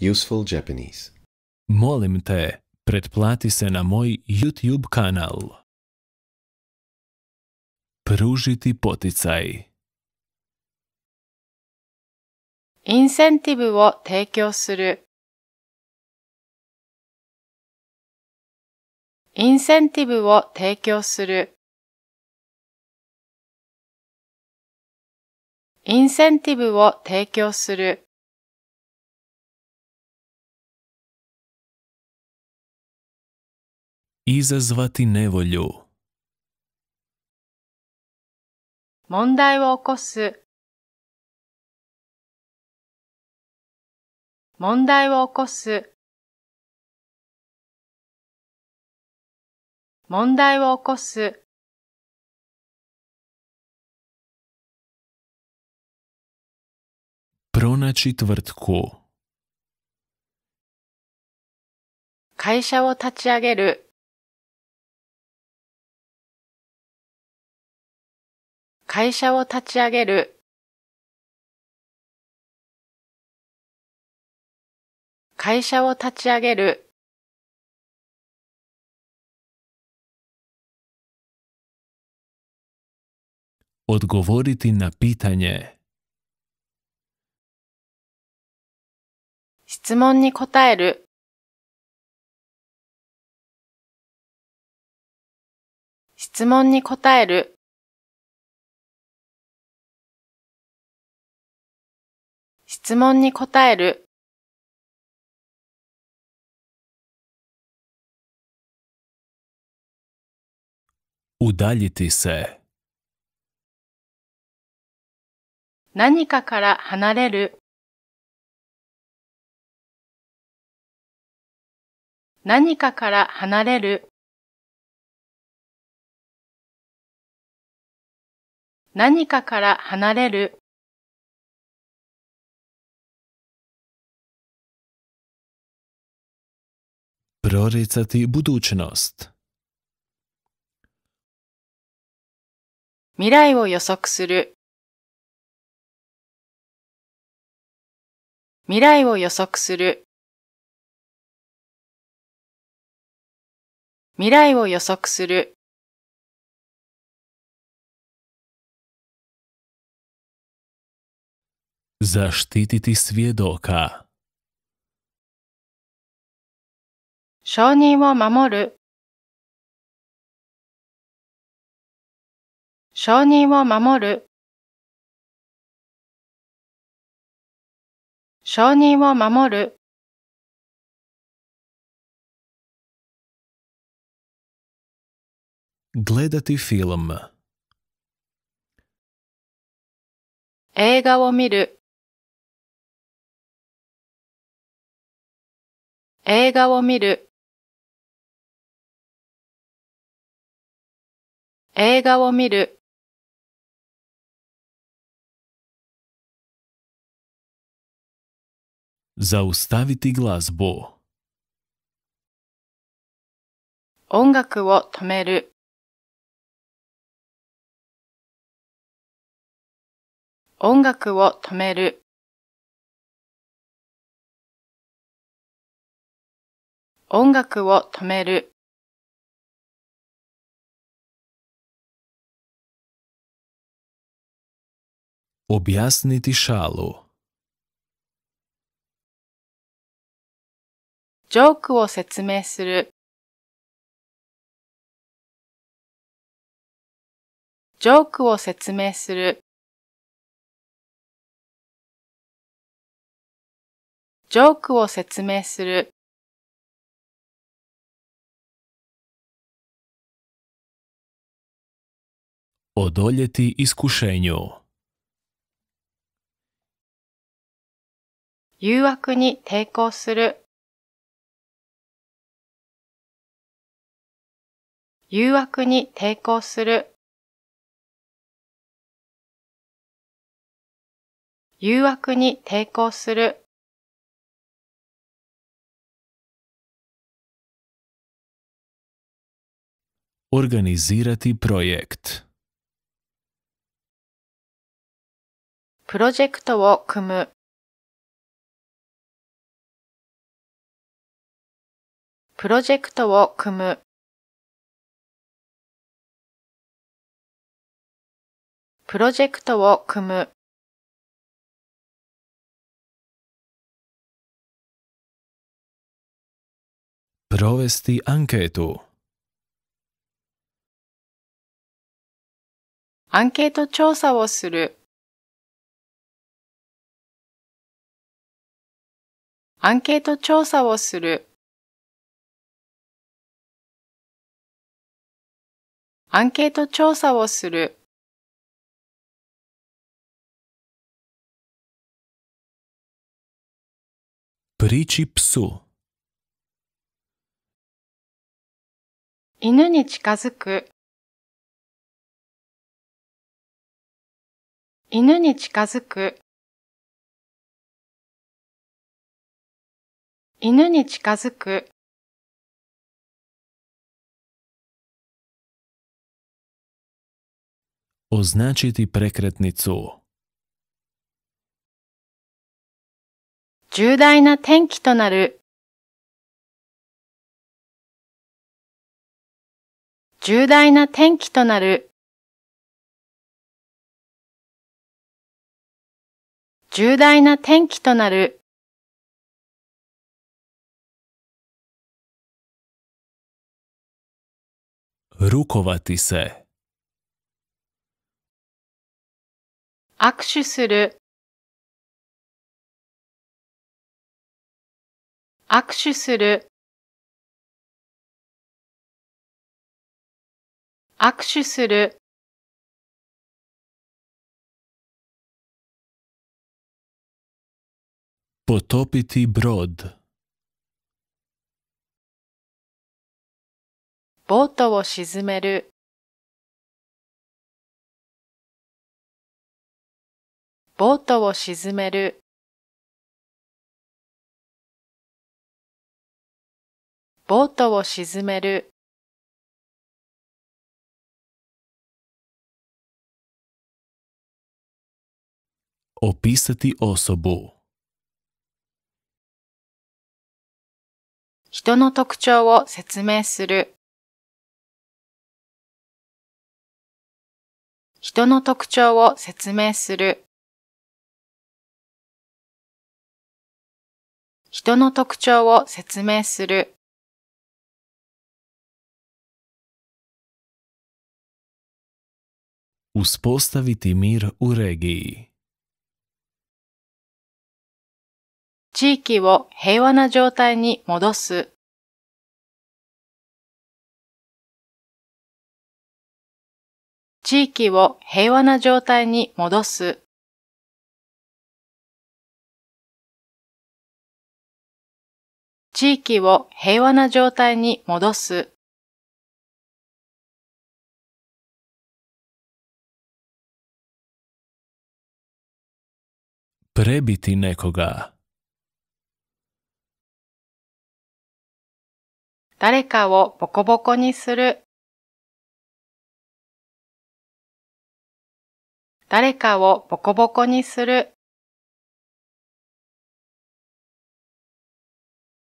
Useful Japanese. Molim te, pretplati se na moj YouTube kanal. Pružiti poticaj. Incentivu o suru. Incentivu o suru. suru. Izazvati nevolju. 問題を起こす問題を起こす問題を起こすプロナチトワトコ会社を立ち上げる会社を立ち上げる会社を立ち上げるお d g o v o r i t i na p i t a n e 質問に答える質問に答える質問に答える。удалити с 何かから離れる。何かから離れる。何かから離れる。proricati budućnost. 未来を予測する未来を予測する未来を予測する。承認を守る承認を守る承認を守る映画を見る映画を見る映画を見る Zaustaviti g l a b 音楽を止める音楽を止める音楽を止める objasniti šalu joke o sežme suru joke o sežme suru joke o odoljeti iskušenju 誘惑に抵抗する。誘惑に抵抗する。誘惑に抵抗する。organizirati projekt プロジェクトを組むプロジェクトを組む。プロジェクトを組む。Provesti ケート。アンケート調査をする。アンケート調査をする。アンケート調査をする。Причи 犬に近づく犬に近づく犬に近づく označiti prekretnicu. 重大な天気となる重大な天気となる重大な天気となる r u k o в a 握手する握手する握手するポトピティブロードボートを沈めるボートを沈める。ボートを沈める。人の特徴を説明する人の特徴を説明する人の特徴を説明する。Uspostaviti mir u regiji. 地域を平和な状態に戻す。地域を平和な状態に戻す。地域を平和な状態に戻す。prebiti nekoga 誰かをボコボコにする。誰かをボコボコにする。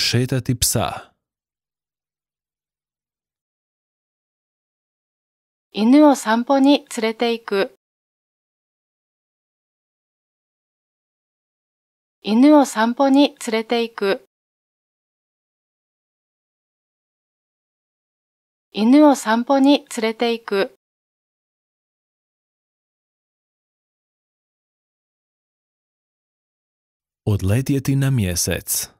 Шейта ты пса. Ину о санпо ни цурете ику. Ину о санпо ни цурете ику. 犬を散歩に連れて行く。Odletieti na miesec.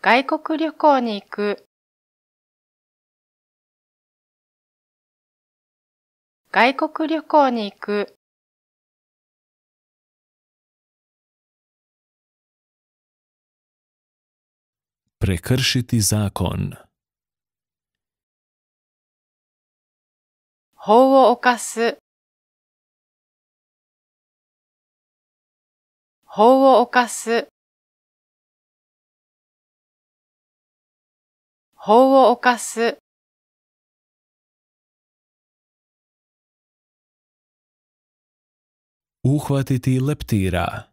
外国旅行に行く、外国旅行に行く。prekršiti zakon. 法を犯す法を犯す法を犯す。Uhvatiti leptīrā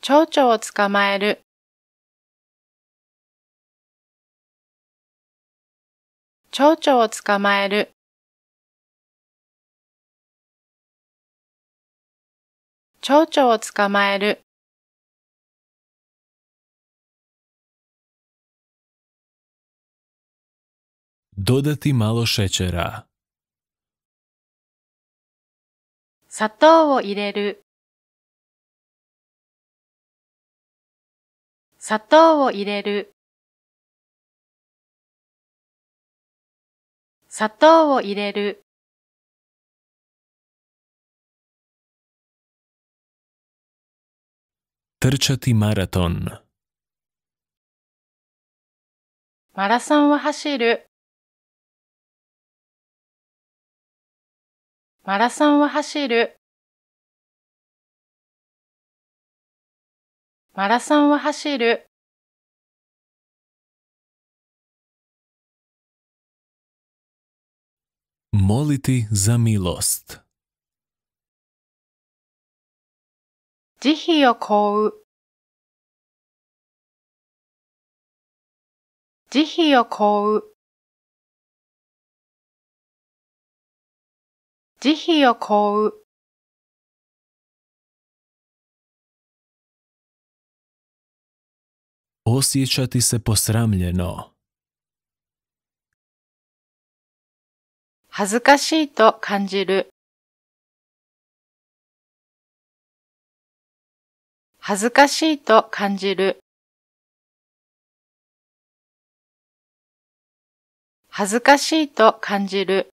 蝶々を捕まえる。蝶々を捕まえる。蝶々を捕まえる。dodati malo šećera. 砂糖を入れる砂糖を入れる砂糖を入れるトルチャティマラトンマラソンを走るマラソンを走るマラソンを走るモリティザミロスト慈悲を請う慈悲を請う慈悲を買う。Osjećati se posramljeno. 恥ずかしいと感じる。恥ずかしいと感じる。恥ずかしいと感じる。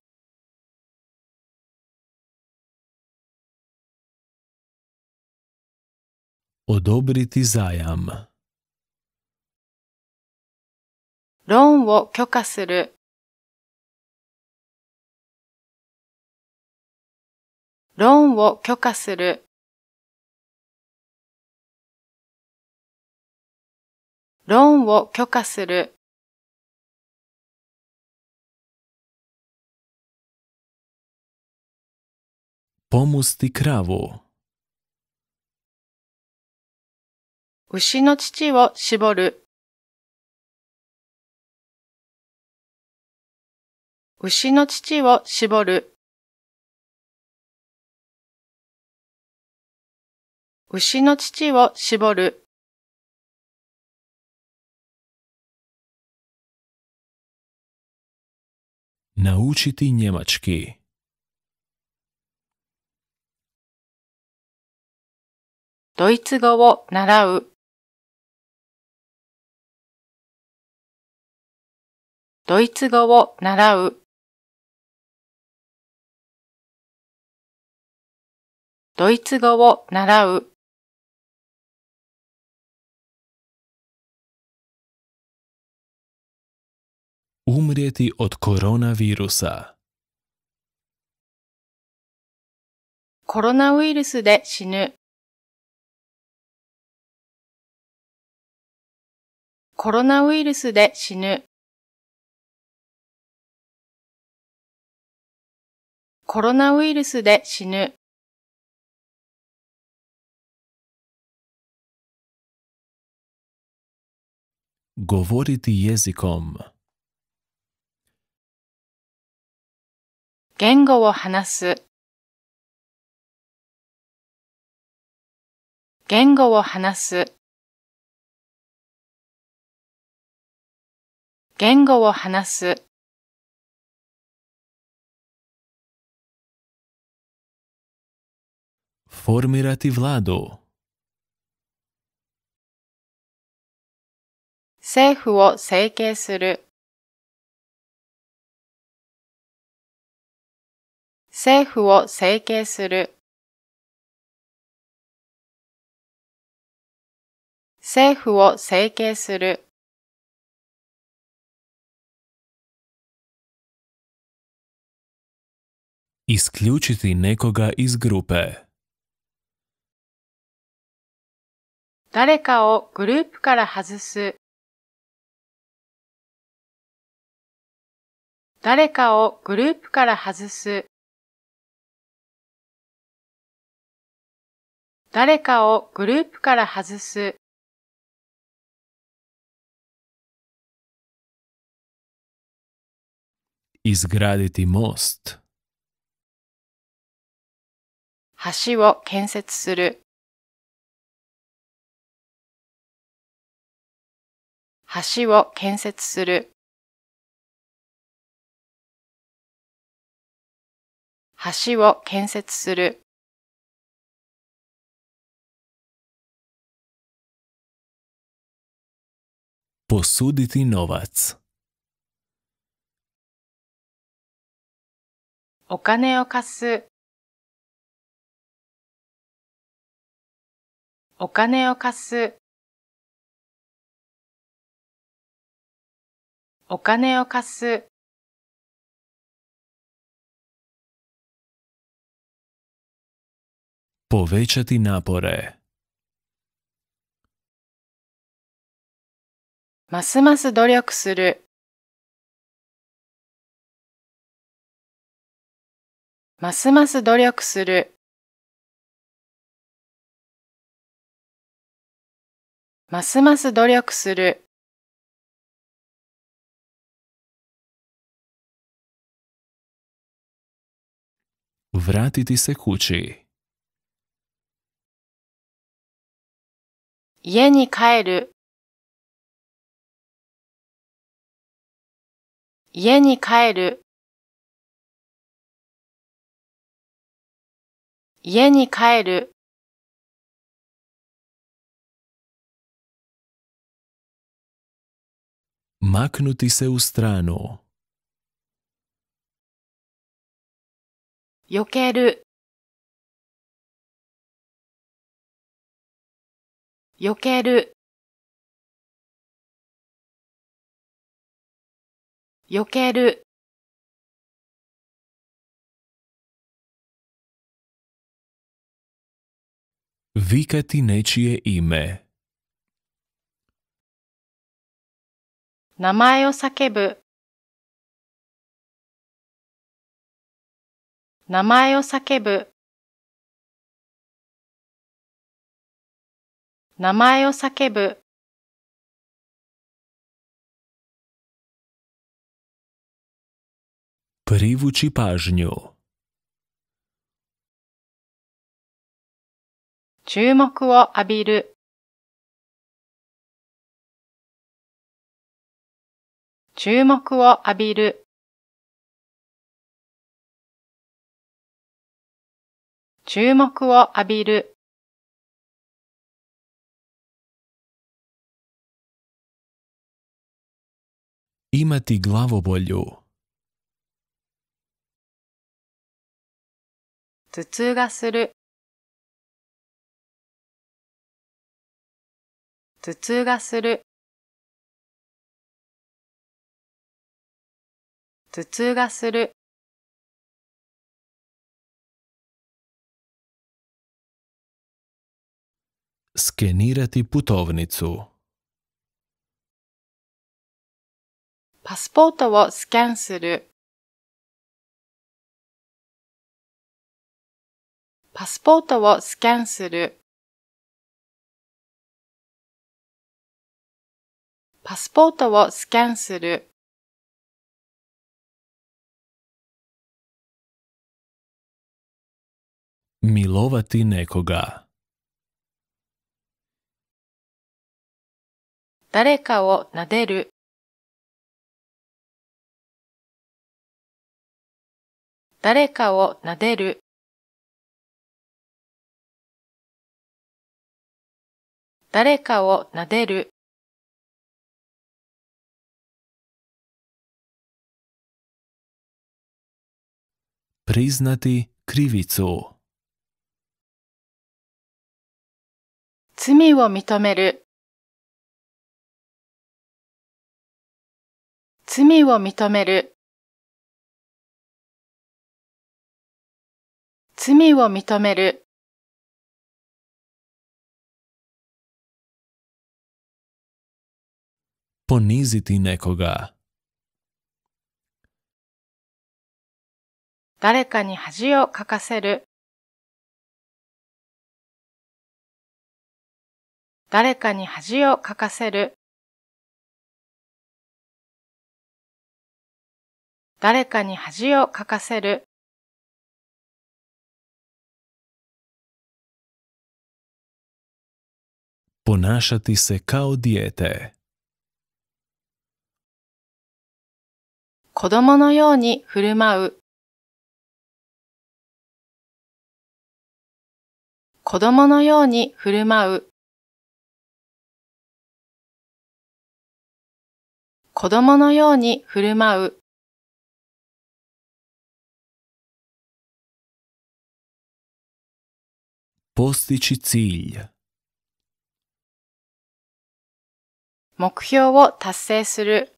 odobriti zajam. ローンを許可する。ローンを許可する。ローンを許可する。ポ o スティクラ a 牛の乳を絞る。牛の乳を絞る。牛の乳を絞る。naučiti njemački. Dojci go wo narau. ドイツ語を習う。ドイツ語を習う。u m r e t i od koronavirusa. コロナウイルスで死ぬ。コロナウイルスで死ぬ。コロナウイルスで死ぬ。言語を話す。言語を話す。言語を話す。formirati vladu. Seifu o seikei suru. Seifu o seikei suru. Seifu o suru. Isključiti nekoga iz grupe 誰かをグループから外す。誰かをグループから外す。誰かをグループから外す。izgraditi most 橋を建設する橋を建設する橋を建設するポスディティノバツお金を貸すお金を貸すお金を貸す。Povečati napore. ますます努力する。ますます努力する。ますます努力する。vratiti se kući. Jeni kaeru. Jeni kaeru. Jeni kaeru. Maknuti se u stranu. 避ける避ける避ける vikati nečije ime 名前を叫ぶ名前を叫ぶ名前を叫ぶプパージュ注目を浴びる注目を浴びる注目を浴びる。Imati glavobolju. 頭痛がする。頭痛がする。頭痛がする。skenirati putovnicu. パスポートをスキャンする。パスポートをスキャンする。パスポートをスキャンする。milovati nekoga 誰かを撫でる。誰かを撫でる。誰かを撫でる。признати кривицу 罪を認める罪を認める罪を認めるポニジティネコが誰かに恥をかかせる誰かに恥をかかせる誰かに恥をかかせる。Ponašati se kao dijete. 子供のように振る舞う。子供のように振る舞う。子供のように振る舞う。p o s 目標を達成する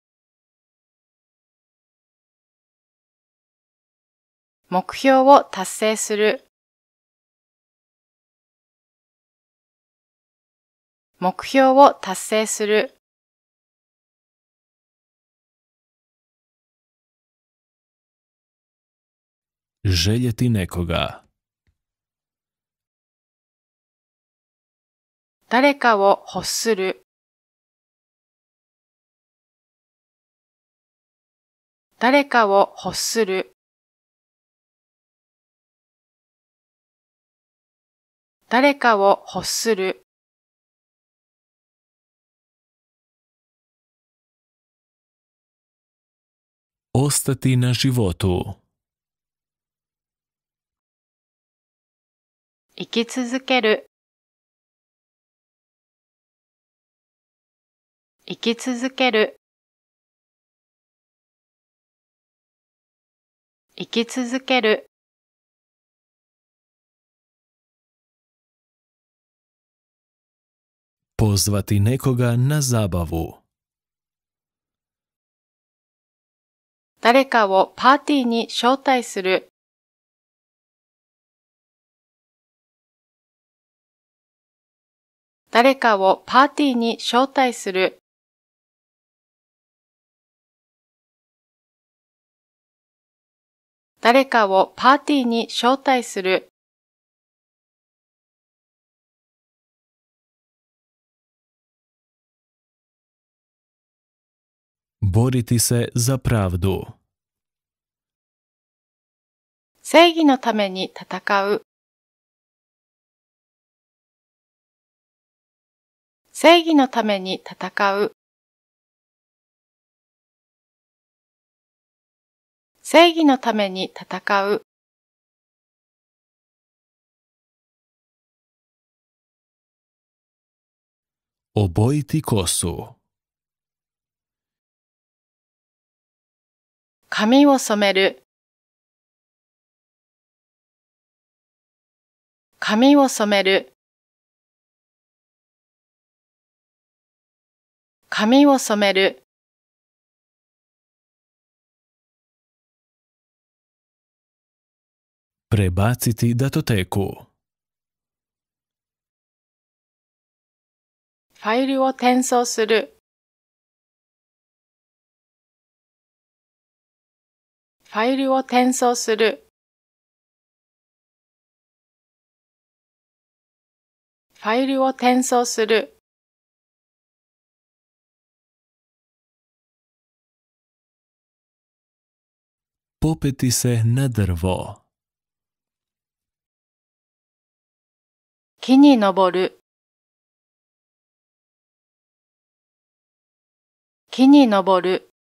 目標を達成する目標を達成する目標を達成する željeti nekoga 誰かを欲する。誰かを欲する。誰かを欲する。Ostati na životu. 生き続ける。生き続ける生き続けるポ o z v a t i nekoga na zabavu 誰かをパーティーに招待する。誰かをパーティーに招待する。誰かをパーティーに招待する。ボリティセザプラウド正義のために戦う。正義のために戦う。正義のために戦う覚えてこそ。髪を染める髪を染める髪を染める Prebaciti datoteku. ファイルを転送する。ファイルを転送する。ファイルを転送する。Popeti se na drvo. 木に登る木に登る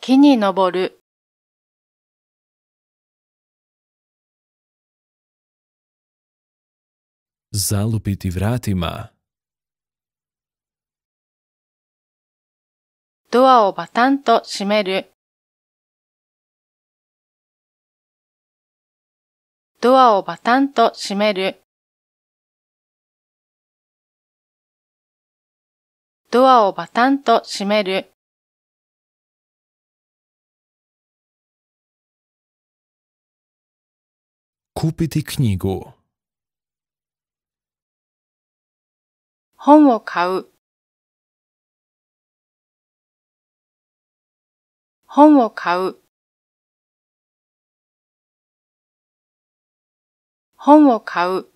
木に登るザルピティブラティマドアをバタンと閉めるドアをバタンと閉める。ドアをバタンと閉める。Kupite knigo. 本を買う。本を買う。本を買う。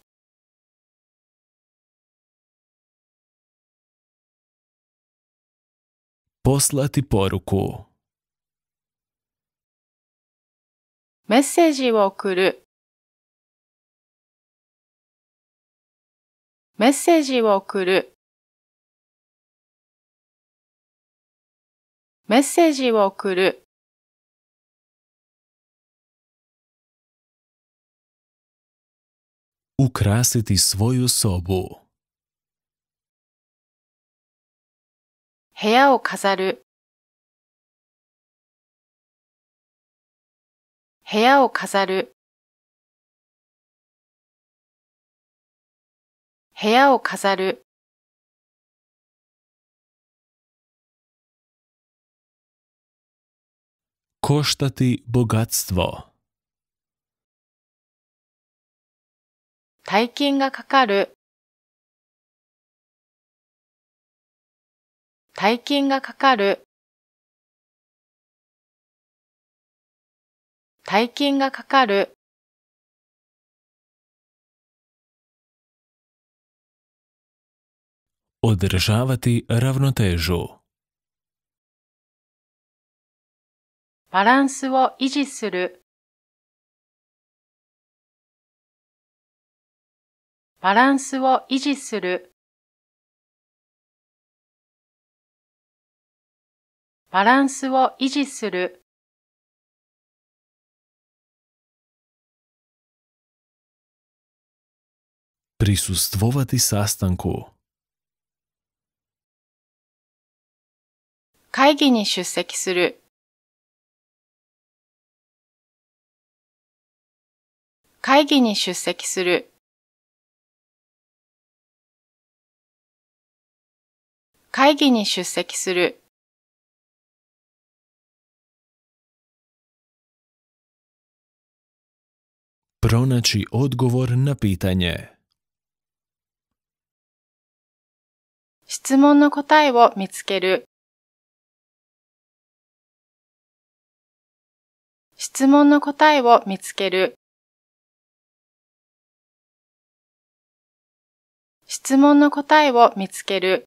Послати п メッセージを送る。メッセージを送る。メッセージを送る。Ukrasiti svoju sobu. Heja o kazaru. Heja o kazaru. Heja o kazaru. bogatstvo. 大金がかかる大金がかかる大金がかかるバランスを維持するバランスを維持する、バランスを維持する。Присутствовати s a 会議に出席する。会議に出席する。会議に出席する。Pronaći odgovor na pitanje. 質問の答えを見つける。質問の答えを見つける。質問の答えを見つける。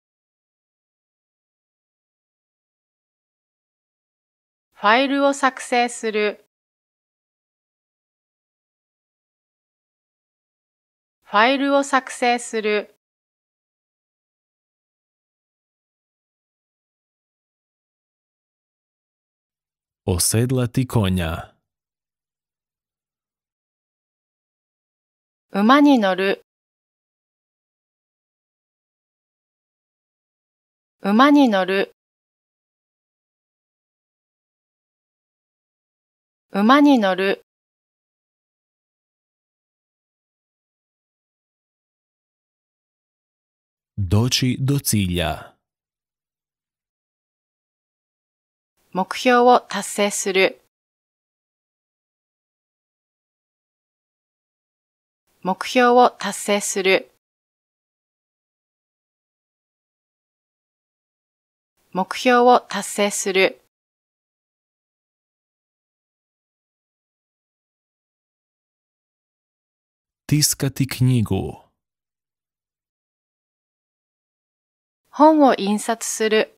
ファイルを作成する。ファイルを作成する。Оседлати коня 馬に乗る馬に乗る馬に乗る d o i do cilja. 目標を達成する。目標を達成する。目標を達成する。本を印刷する。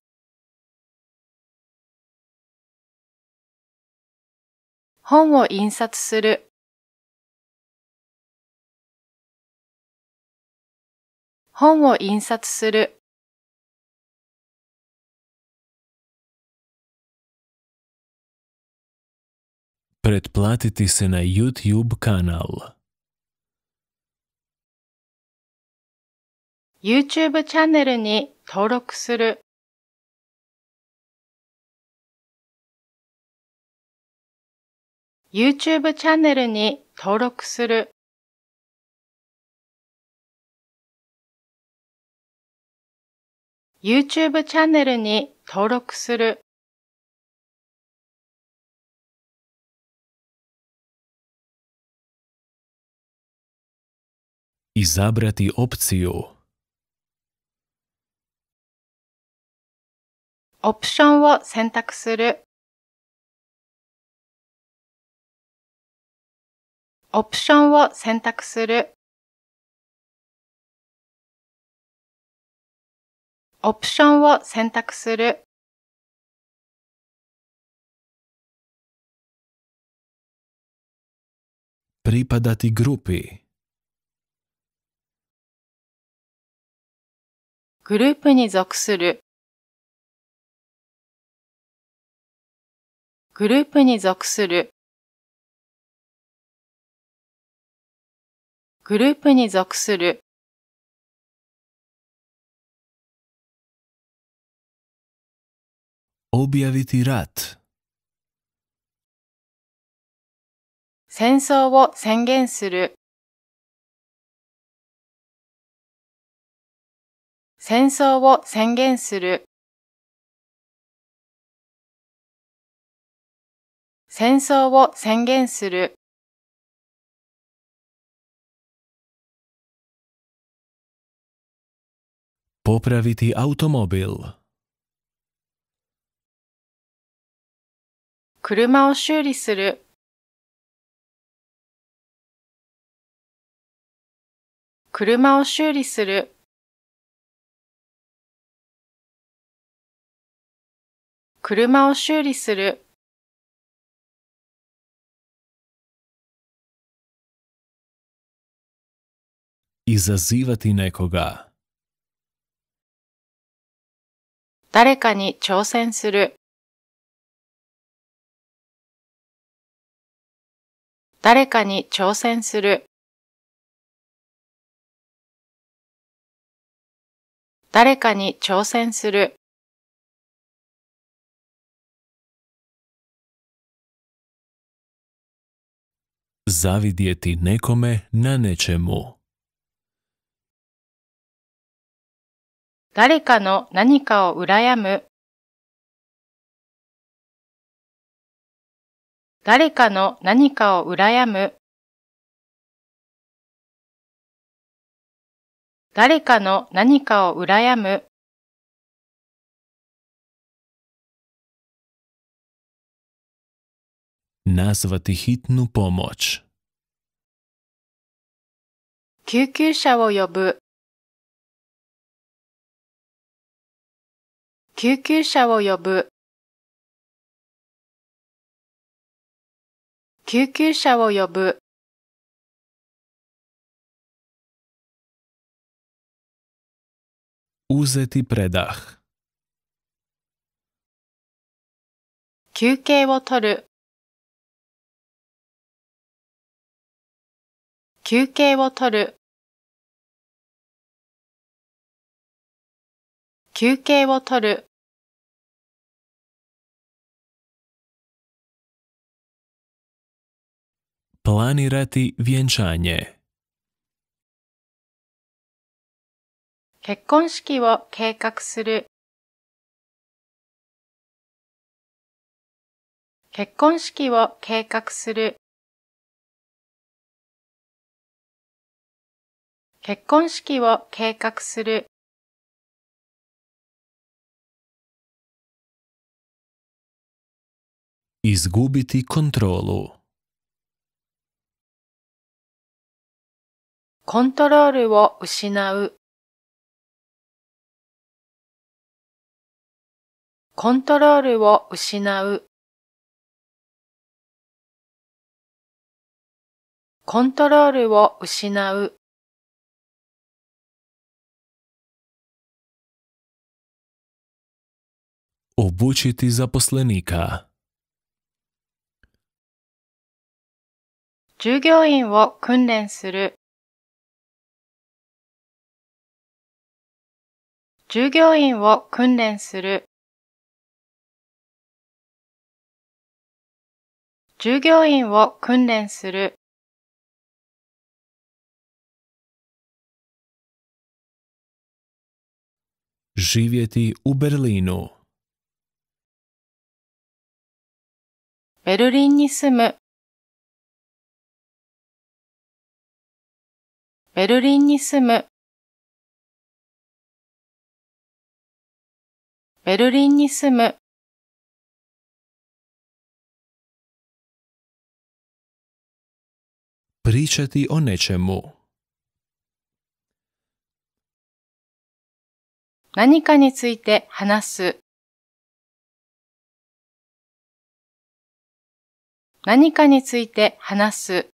本を印刷する。本を印刷する。プレットプラティティセナ YouTube カナル。YouTube チャンネルに登録する。YouTube チャンネルに登録する。YouTube チャンネルに登録する。Izabrati opciju オプションを選択する。オプションを選択する。オプションを選択する。Pripadati g r u p グループに属する。グループに属する、グループに属する。objaviti rat 戦争を宣言する戦争を宣言する戦争を宣言する。Popravitý automobil. 車を修理する。車を修理する。車を修理する。i zazivati nekoga. 誰かに挑戦する。誰かに挑戦する。誰かに挑戦する。zavidjeti nekome na nečemu. 誰かの何かを羨む。誰かの何かを羨む。誰かの何かを羨む。назвати х т н у п о м о 救急車を呼ぶ。救急車を呼ぶ救急車を呼ぶ休憩を取る休憩を取る休憩をとる planirati vjenčanje 結婚式を計画する結婚式を計画する結婚式を計画する Izgubiti kontrolu. コントロールを失う。コントロールを失う。コントロールを失う。Obučiti zaposlenika. 従業員を訓練する従業員を訓練する従業員を訓練する従業員を訓練するベルリンに住むベルリンに住む、ベルリンに住む、pričati o n e č 何かについて話す。何かについて話す。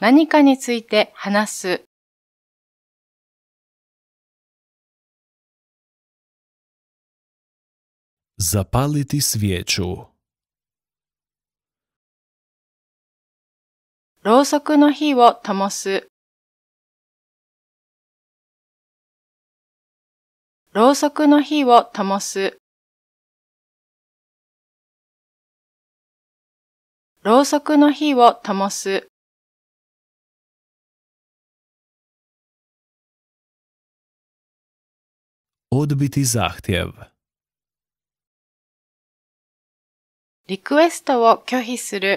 何かについて話す。Запалити с в і ч ろうそくの火を灯す。ろうそくの火を灯す。ろうそくの火を灯す。odbiti zahtjev. Rikuesto wo kyohi suru.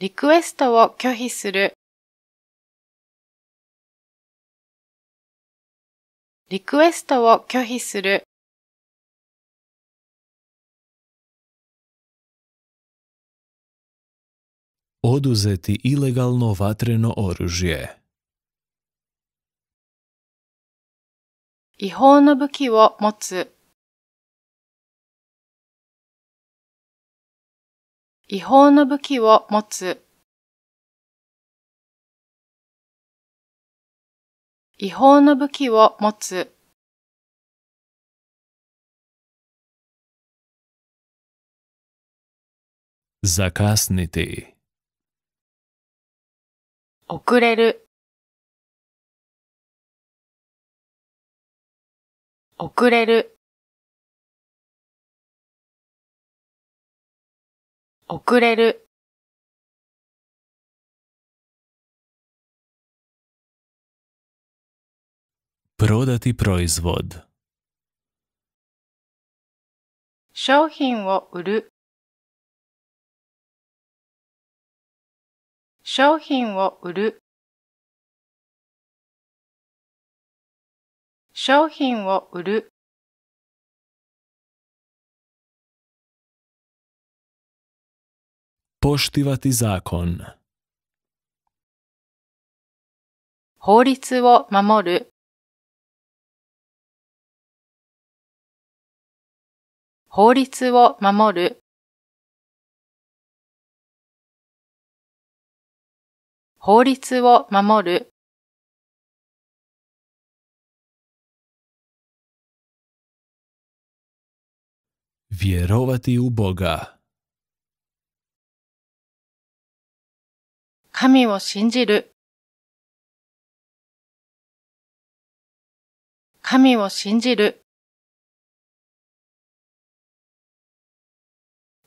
Rikuesto wo suru. Rikuesto Oduzeti ilegalno vatreno oružje. 違法の武器を持つ。違法の武器を持つ。違法の武器を持つ。遅れる遅れる遅れるプロダティプロイズボッド商品を売る商品を売る商品を売る poštivati zakon 法律を守る法律を守る法律を守る vjerovati u Boga. 神を信じる。神を信じる。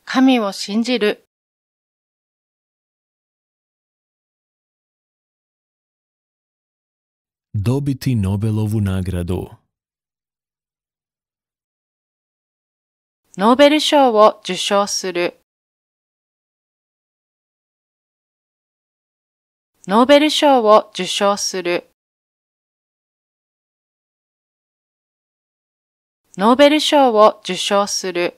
神を信じる。dobiti Nobelovu nagradu. ノーベル賞を受賞する。ノーベル賞を受賞する。ノーベル賞を受賞する。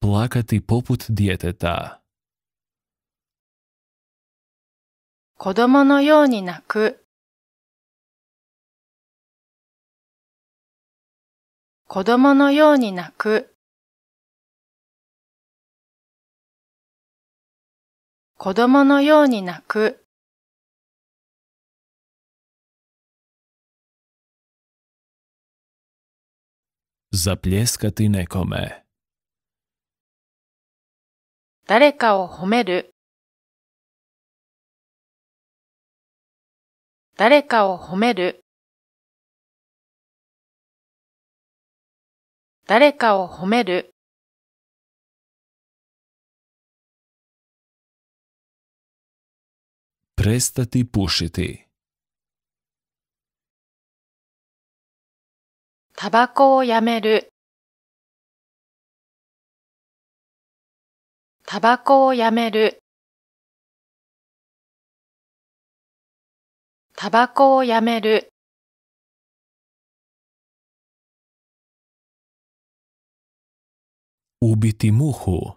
Плакати попут дієтета 子供のように泣く。子供のように泣く子供のように泣く Заплескати некоме 誰かを褒める誰かを褒める誰かを褒める。タバコをやめる。タバコをやめる。タバコをやめる。убити муху.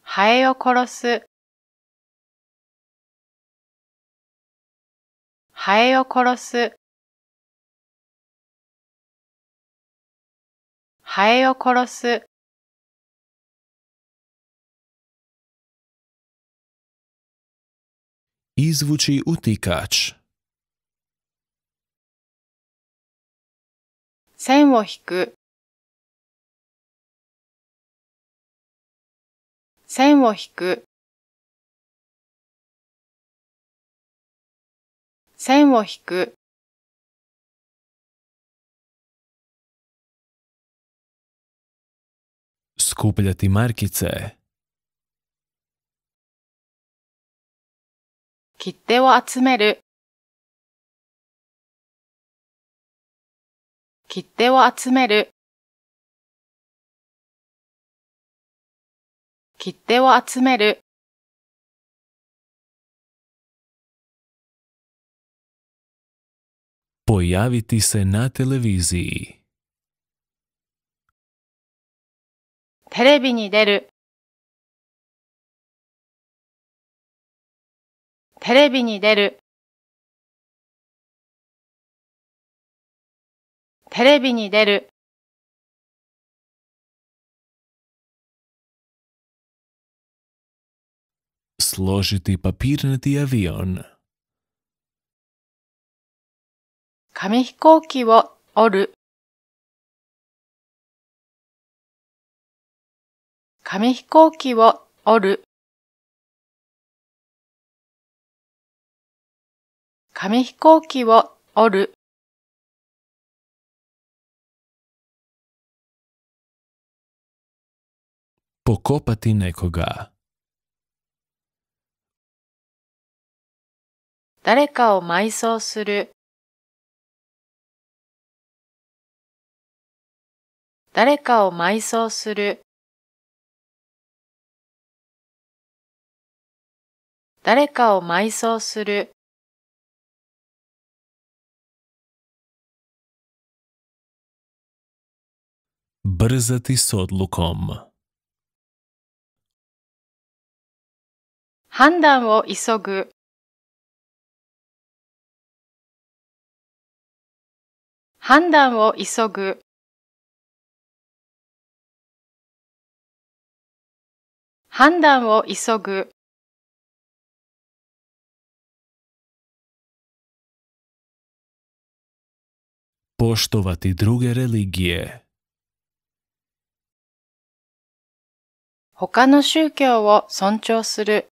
ハエを殺す。ハエを殺す。ハエを殺す。Izvuči utikač. 線を引く線を引く線を引く скупляти маркице 切手を集める切手を集める切手を集めるポイアビティセナテレビジーテレビに出るテレビに出るテレビに出る сложити п а п і р н а т 紙飛行機を折る紙飛行機を折る紙飛行機を折る Pokopati nekoga. Dareka o majso suru. Dareka o majso suru. Dareka o majso suru. Brzati s odlukom. 判断を急ぐ。判断を急ぐ。判断を急ぐ。Poštovati druge religije. 他の宗教を尊重する。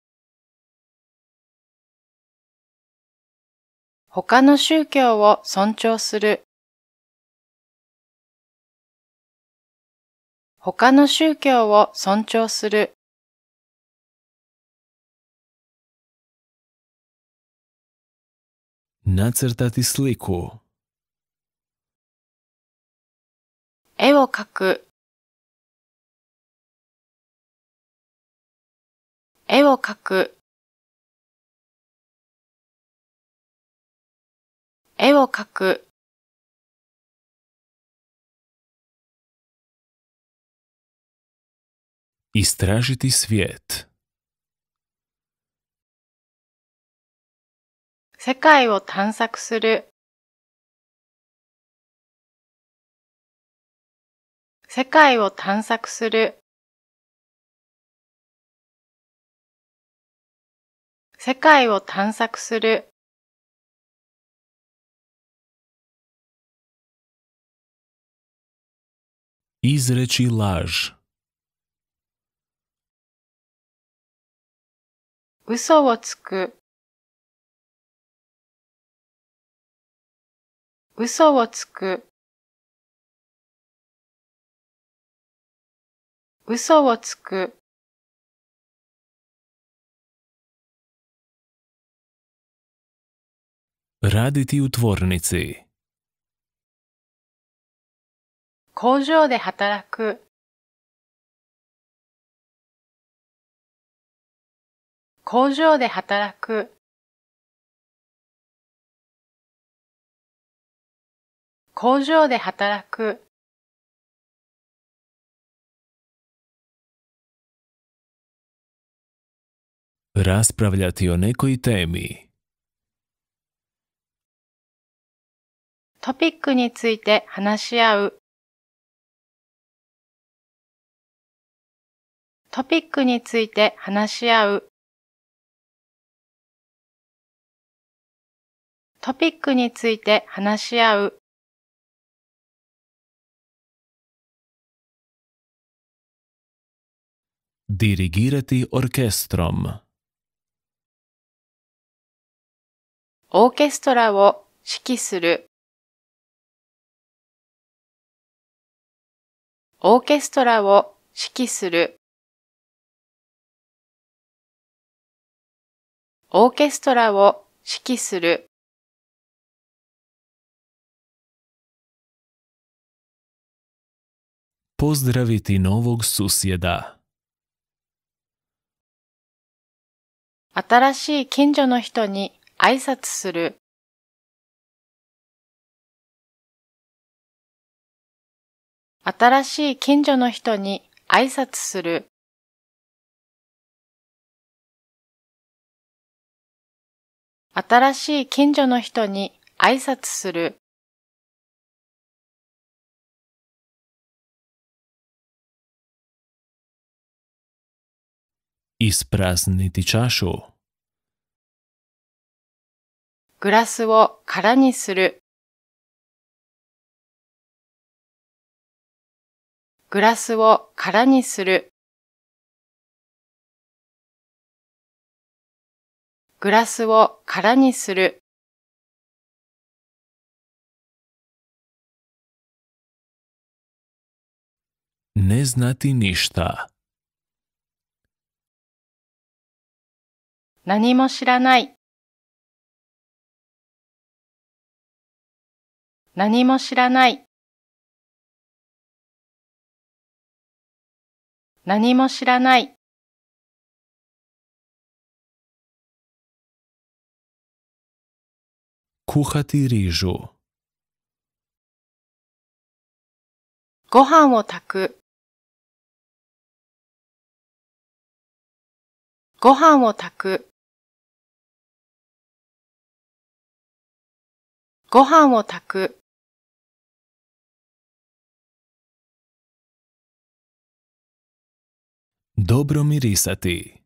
他の宗教を尊重する。他の宗教を尊重する。Nacrtati sliku 絵を描く絵を描く絵を描く И с т р а ж и т ы 世界を探索する世界を探索する世界を探索する Izreći laž. Uso wo tsuku. Raditi u tvornici. 工場で働く工場で働く工場で働く Разправляти о н е к トピックについて話し合うトピックについて話し合う。トピックについて話し合う。Dirigirati o r h e s t r o m オーケストラを指揮するオーケストラを指揮するオーケストラを指揮する o z d r a v i t i novog susjeda. 新しい近所の人に挨拶する。新しい近所の人に挨拶する。新しい近所の人に挨拶する。Испразнити чашу. グラスを空にする。グラスを空にする。グラスを空にする。何も知らない。何も知らない。何も知らない。кухати ріжу. ご飯を炊くご飯を炊くご飯を炊くドブロミリサティ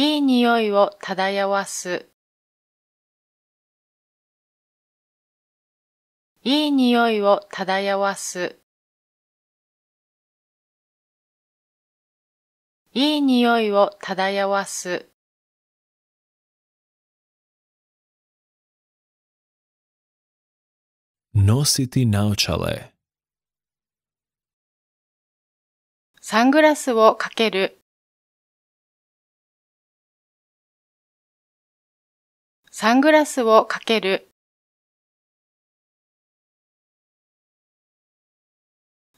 いい匂いを漂わす。いい匂いを漂わす。いい匂いを漂わす。nositi naočale サングラスをかける。サングラスをかける。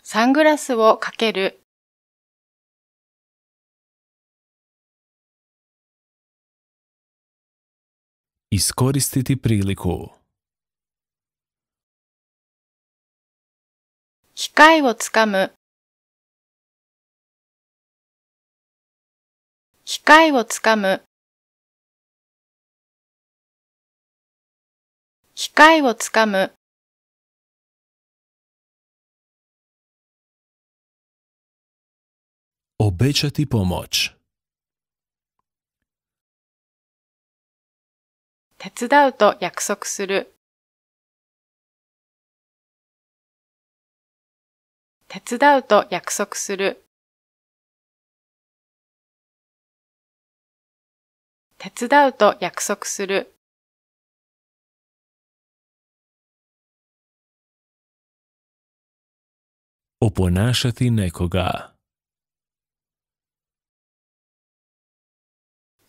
サングラスをかける。Iskoristiti priliku. 機会をつかむ。機会をつかむ。機会をつかむ。Obećati pomoć. 手伝うと約束する。手伝うと約束する。手伝うと約束する。オポナ n a š a t i n e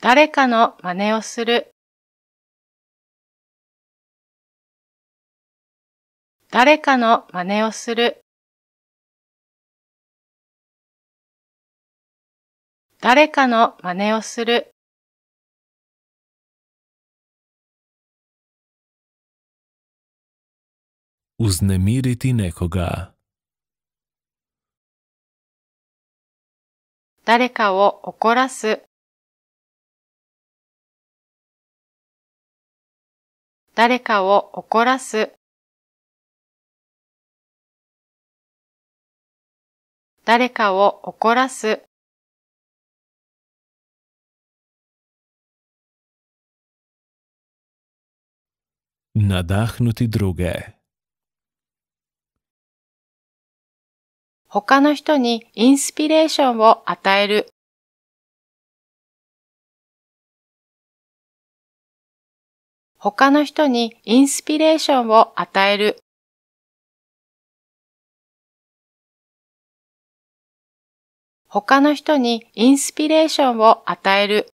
誰かの真似をする。誰かの真似をする。誰かの真似をする。ウうずねみりてねこが。誰かを怒らす、誰かを怒らす、誰かを怒らす、nadahnuti druge. 他の人にインスピレーションを与える。他の人にインスピレーションを与える。他の人にインスピレーションを与える。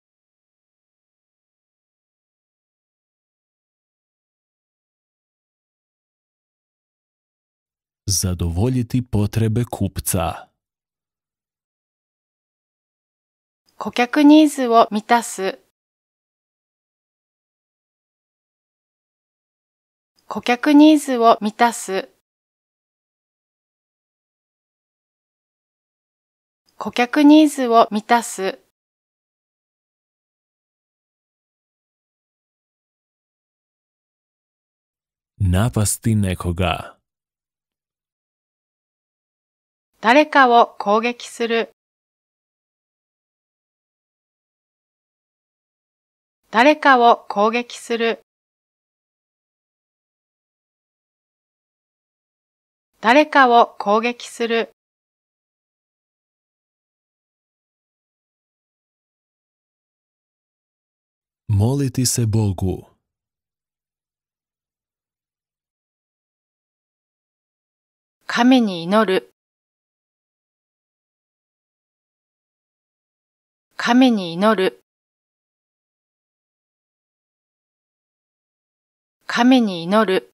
Zadowoliti potrzeby kupca. 顧客ニーズを満たす。顧客ニーズを満たす。顧客ニーズを満たす。napasti nekoga 誰かを攻撃する。誰かを攻撃する。誰かを攻撃する。Молити се Богу. каме に祈る。神に祈る。神に祈る。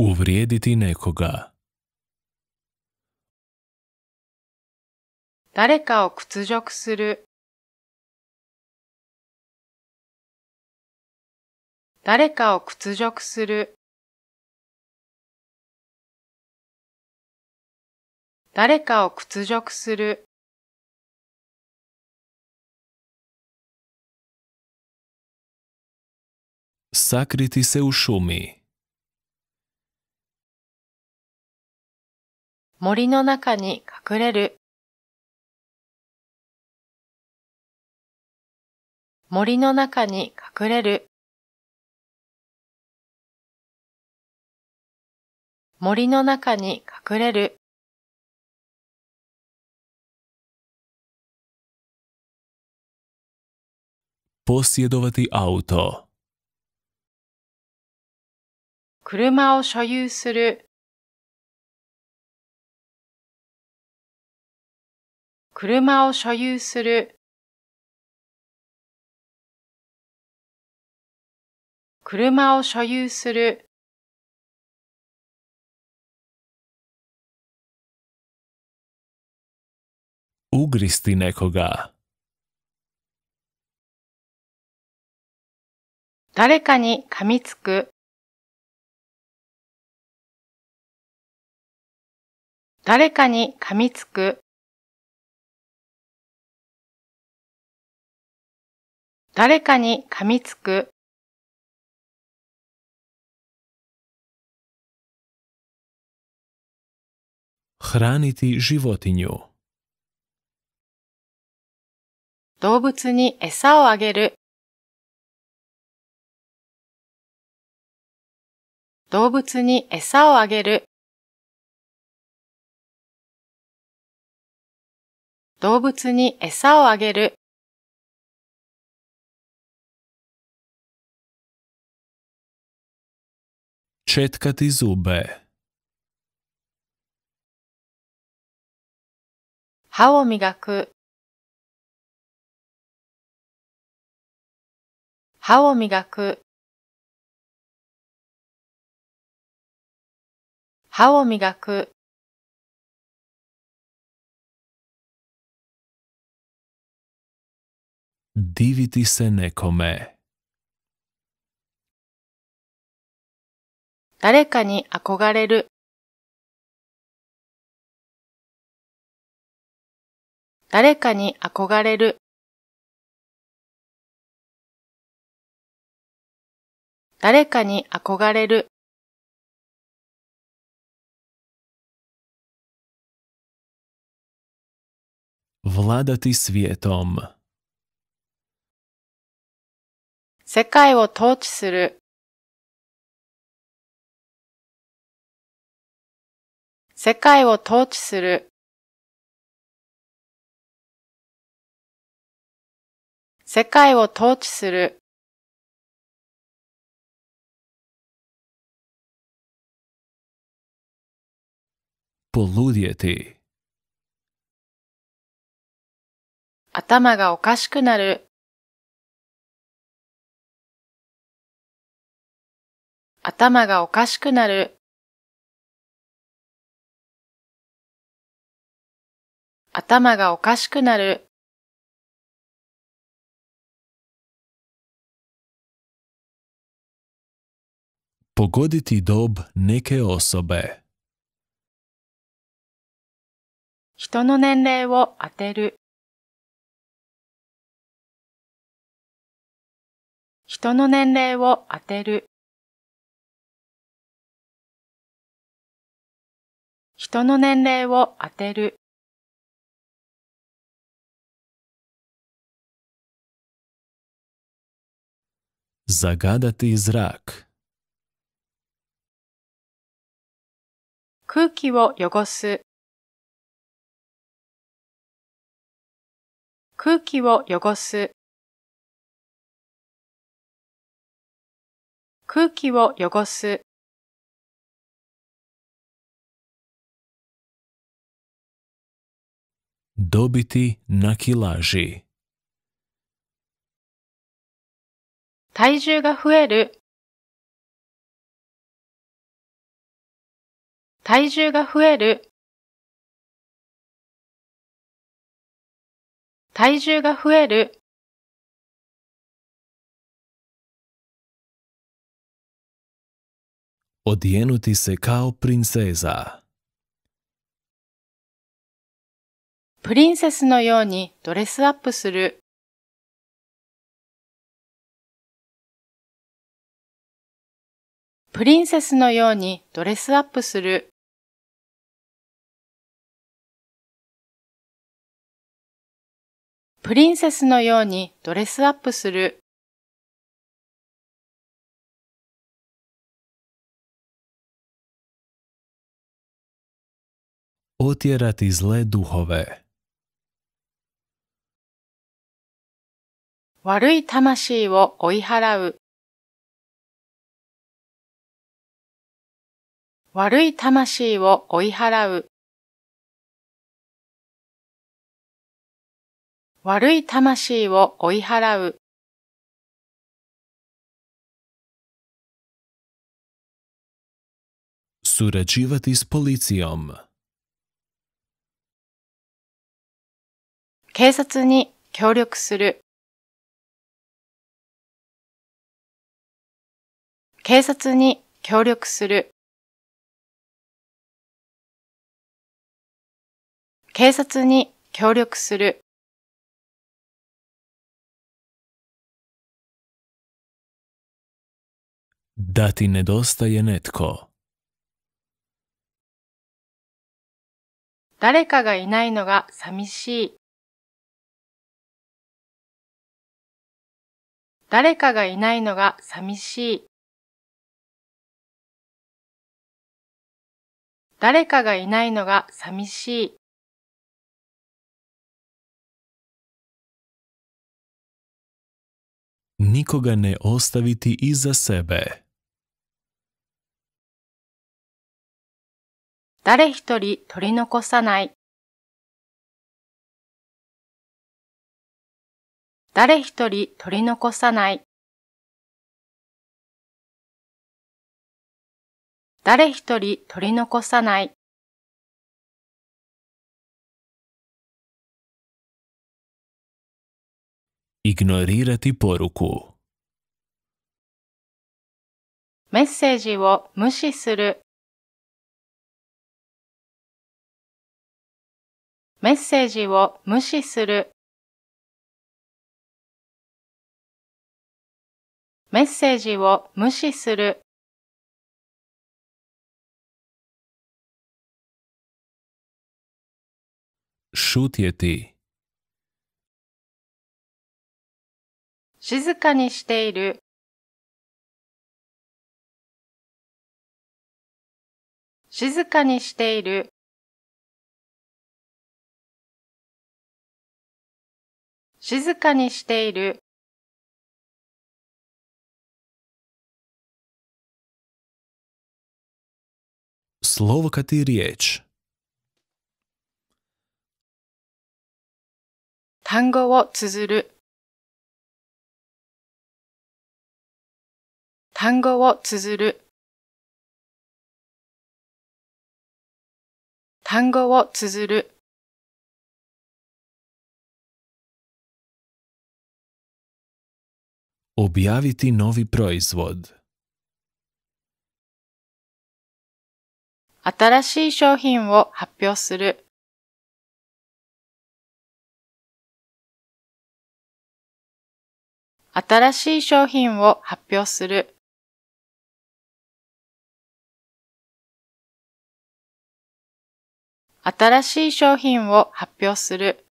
Uvrijediti nekoga. 誰かを屈辱する。誰かを屈辱する。誰かを屈辱する。Sakriti se u šumi. 森の中に隠れる。森の中に隠れる。森の中に隠れる。Posjedovati auto. 車を所有する。車を所有する。車を所有する。Ugristi nekoga. 誰かに噛みつく。誰かに噛みつく。誰かに噛みつく。Hraniti životinju. 動物に餌をあげる。動物に餌をあげる。動物に餌をあげる。Četkati zube. 歯を磨く。歯を磨く。歯を磨く、Diviti se nekome. 誰かに憧れる。誰かに憧れる。誰かに憧れる。世界を統治する。世界を統治する。世界を統治する。p o l u d j e 頭がおかしくなる。頭がおかしくなる。頭がおかしくなる。Pogoditi dob neke osobe. 人の年齢を当てる。人の年齢を当てる。人の年齢を当てる。з а г а д а т зрак 空気を汚す空気を汚す空気を汚す。dobiti na kilaži 体重が増える体重が増える体重が増える odjenuti se kao princeza. プリンセスのようにドレスアップする。プリンセスのようにドレスアップする。プリンセスのようにドレスアップする。potjerati zle duhove. 悪い魂を追い払う。悪い魂を追い払う。悪い魂を追い払う。Surađivati s policijom. 警察に協力する警察に協力する警察に協力する誰かがいないのが寂しい誰かがいないのが寂しい。誰かがいないのが寂しい。Nikoga ne ostaviti iza sebe. 誰一人取り残さない。誰一人取り残さない。誰一人取り残さない。ignorirati poruku メッセージを無視するメッセージを無視するメッセージを無視する。Шутje т 静かにしている。静かにしている。静かにしている。slovo kad i riječ. Tango wo tsuzuru. Tango wo tsuzuru. Tango wo tsuzuru. Objaviti novi proizvod. 新しい商品を発表する。新しい商品を発表する。新しい商品を発表する。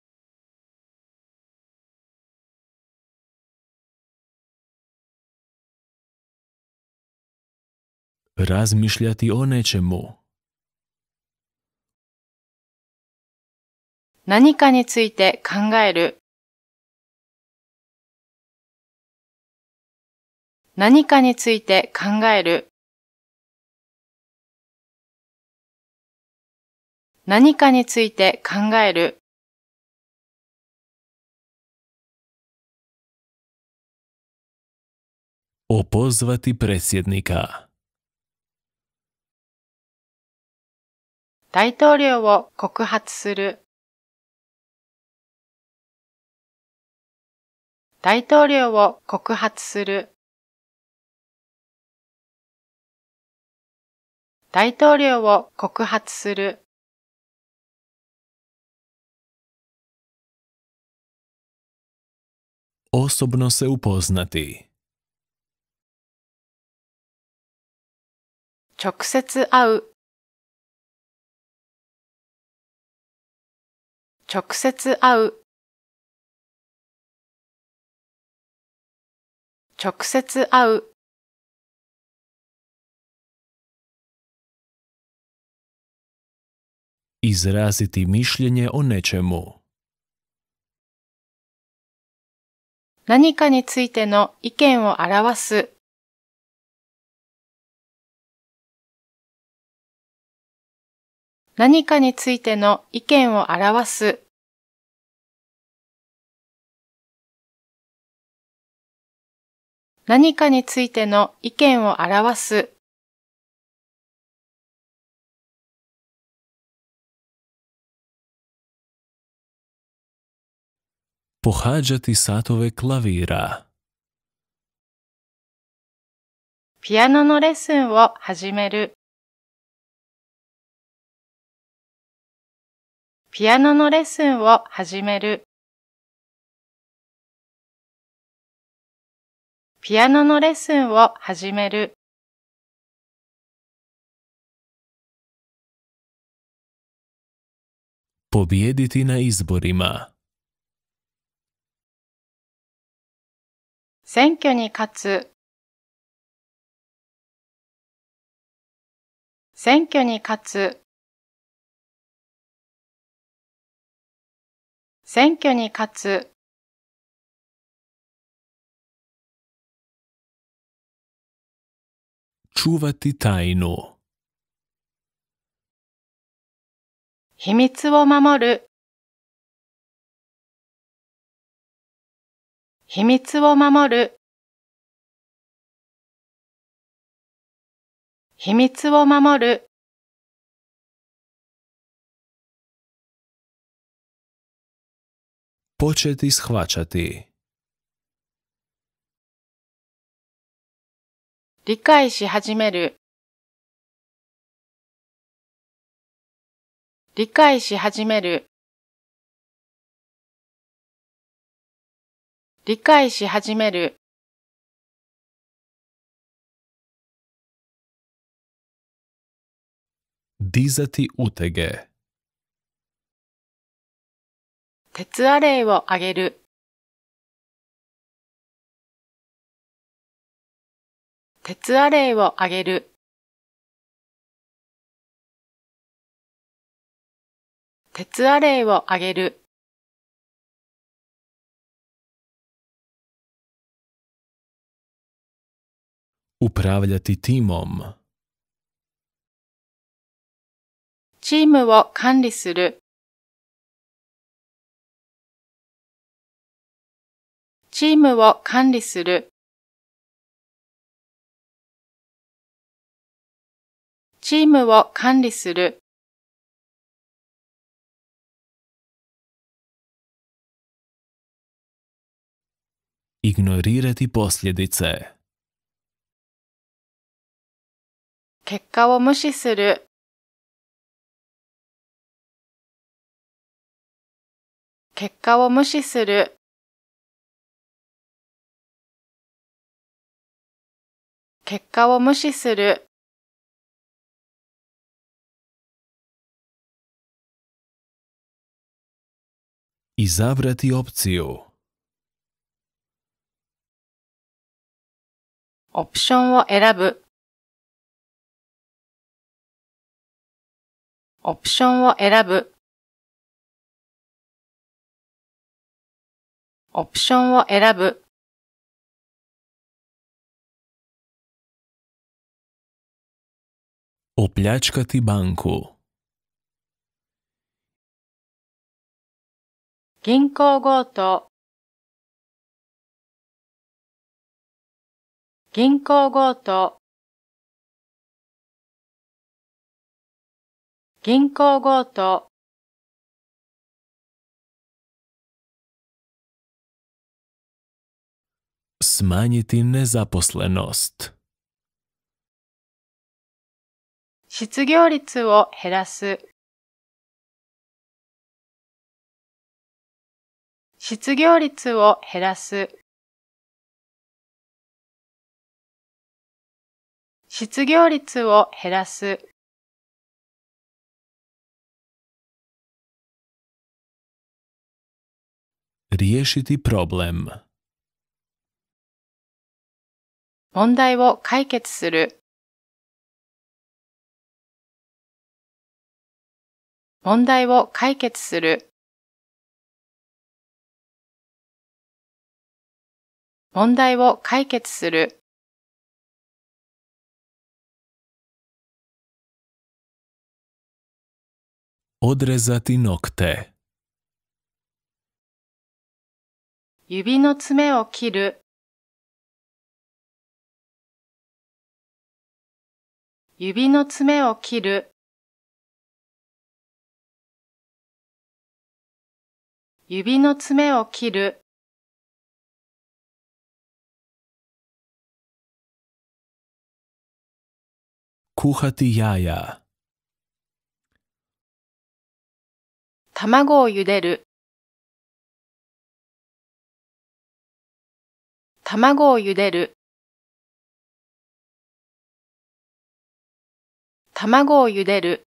Размишляти о нечему. 何かについて考える。何かについて考える。何かについて考える。j e d n i k a 大統領を告発する。大統領を告発する大統領を告発する直接会う直接会う直接会う「izraziti mišljenje o nečemu」何かについての意見を表す。何かについての意見を表す。何かについての意見を表す。p o h t i s t o v e k l a v r a ピアノのレッスンを始める。ピアノのレッスンを始める。ピアノのレッスンを始める。Pobijediti na izborima. 選挙に勝つ。選挙に勝つ。選挙に勝つ。čuvati tajnu. 秘密を守る秘密を守る秘密を守るポチェティス・ハワチャティ理解し始める理解し始める理解し始める鉄アレイをあげる鉄アレイをあげる。鉄アレイをあげる。Upravljati t i m o チームを管理する。チームを管理する。チームを管理する。Ignorirati posljedice. 結果を無視する。結果を無視する。結果を無視する。izabrati opciju. オプションを選ぶ。オプションを選ぶ。オプションを選ぶ。Оплячкати б а 銀行強盗銀行強盗銀行強盗スマニティネザポスレノスト失業率を減らす。失業率を減らす。失業率を減らす。r i e š i t i problem. 問題を解決する。問題を解決する。問題を解決する。Odrezati nokte 指の爪を切る。指の爪を切る。指の爪を切る。кухати яя 卵を茹でる卵を茹でるを茹でる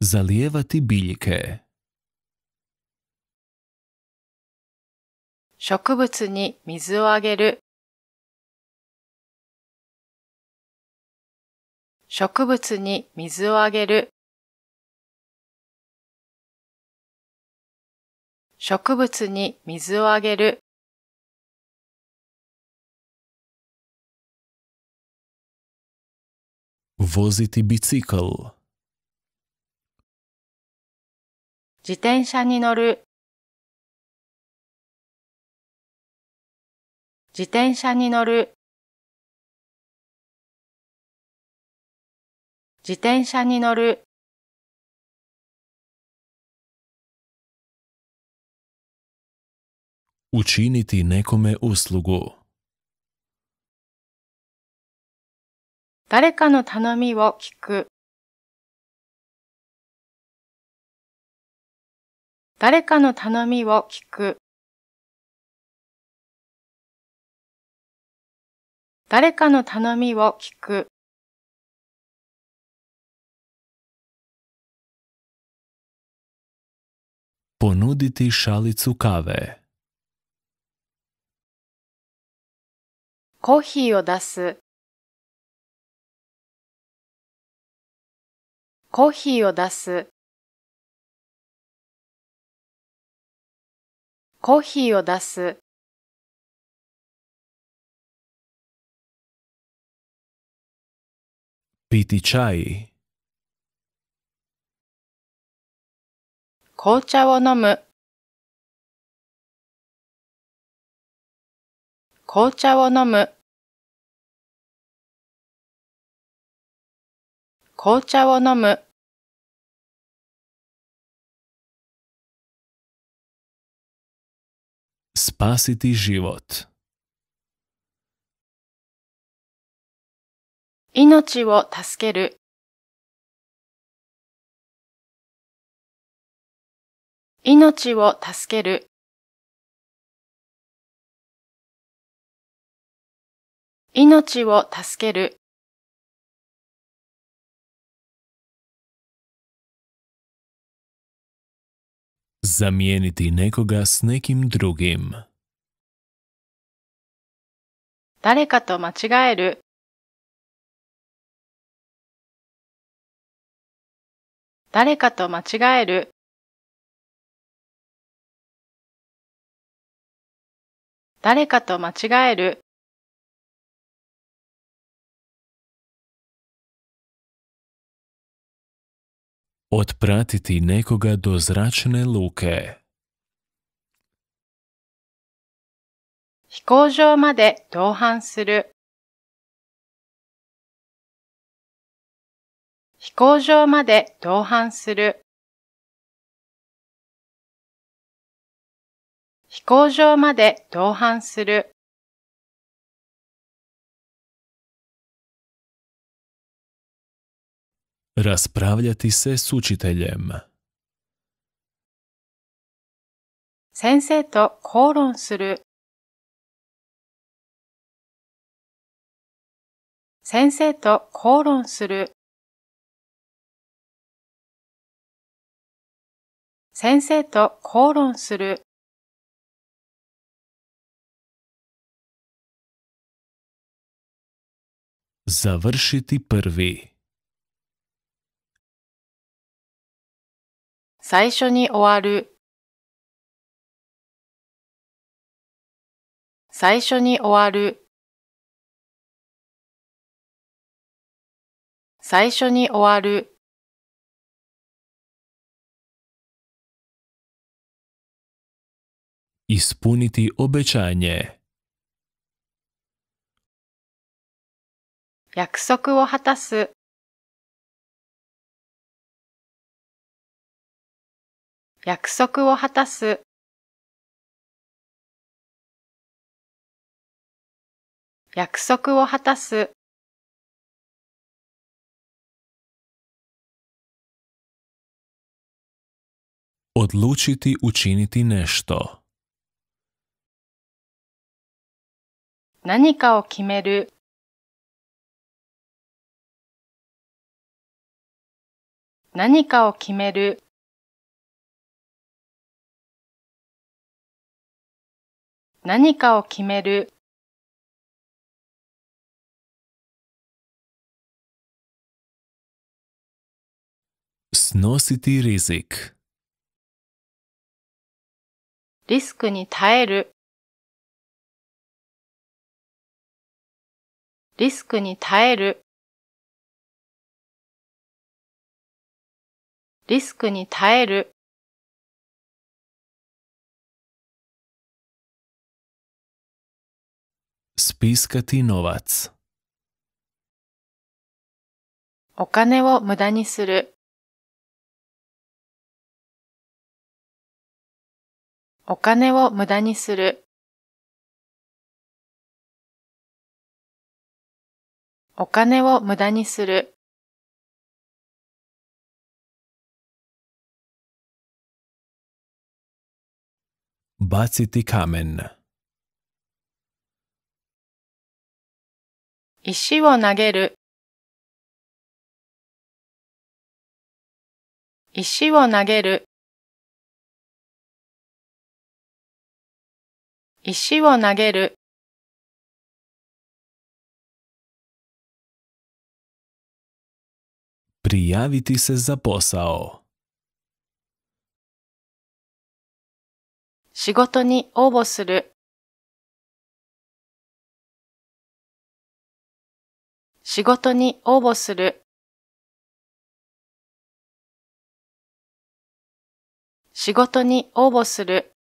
ザリエヴァティビリケ植物に水をあげる。植物に水をあげる。植物に水をあげる。自転車に乗る自転車に乗る自転車に乗る誰かの頼みを聞く誰かの頼みを聞く誰かの頼みを聞く。Понудити шалицу кави. コーヒーを出す。コーヒーを出す。コーヒーを出す。פ ִ י ט を飲む紅茶を飲む紅茶を飲むスパシティ живот 命を助ける。命を助ける。命を助ける。Zamijeniti nekoga s nekim drugim. 誰かと間違える。誰かと間違える。誰かと間違える。Odpratiti nekoga do zračne luke. 飛行場まで同伴する。飛行場まで同伴する。飛行場まで同伴する。先生と口論する。先生と口論する。先生と口論する。Завършити 最初に終わる。最初に終わる。最初に終わる。ispuniti obećanje. Jaksoku o hatasu. Jaksoku o hatasu. Jaksoku o hatasu. Odlučiti učiniti nešto. 何かを決める。何かを決める。何かを決める。сносити р и リスクに耐えるリスクに耐える、リスクに耐える。スピスカティノ и ツ。お金を無駄にする。お金を無駄にする。お金を無駄にする。バチティカメン石を投げる石を投げる石を投げる prijaviti se za posao. 仕事に応募する仕事に応募する仕事に応募する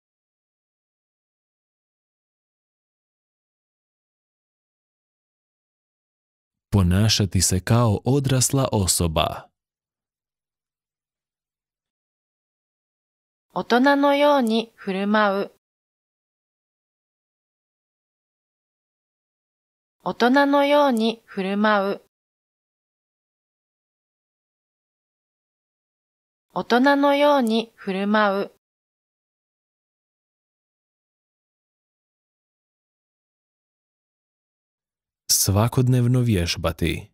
Ponašati se kao odrasla osoba. 大人のように振る舞う。大人のように振る舞う。大人のように振る舞う。svakodnevno vježbati.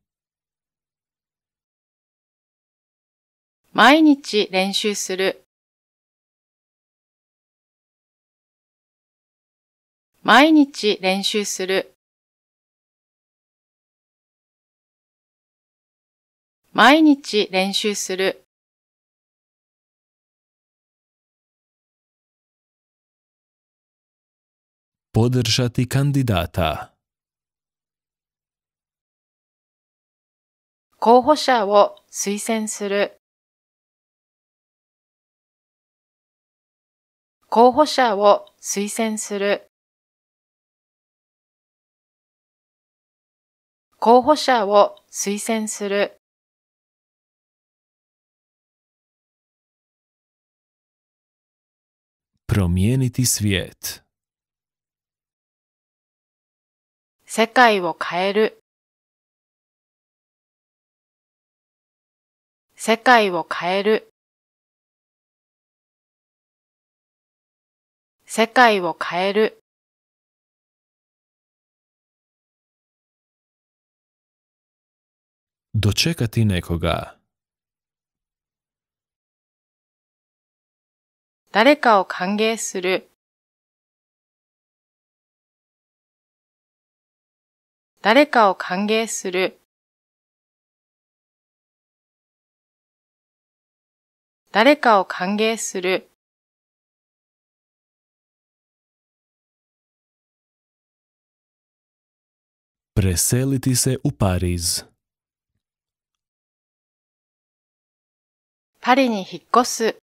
毎日練習する。毎日練習する。毎日練習する。podržati kandidata. 候補者を推薦する候補者を推薦する候補者を推薦する「Promieniti sviet」世界を変える世界を変える世界を変えるどちかて nekoga 誰かを歓迎する誰かを歓迎する誰かを歓迎する。Preseliti se u Pariz. パリに引っ越す。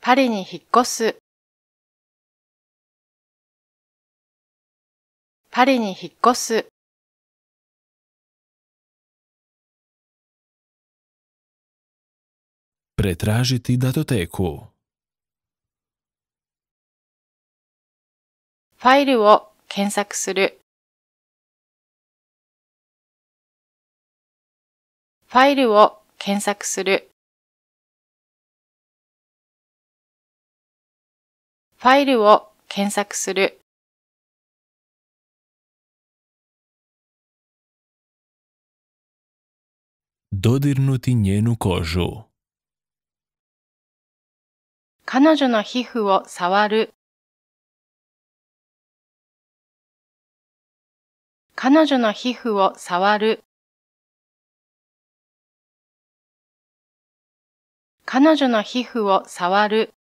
パリに引っ越す。パリに引っ越す。pretražiti d ファイルを検索する。ファイルを検索する。ファイルを検索する。ドディルヌティニェヌコジュ。彼女の皮膚を触る。彼女の皮膚を触る。彼女の皮膚を触る。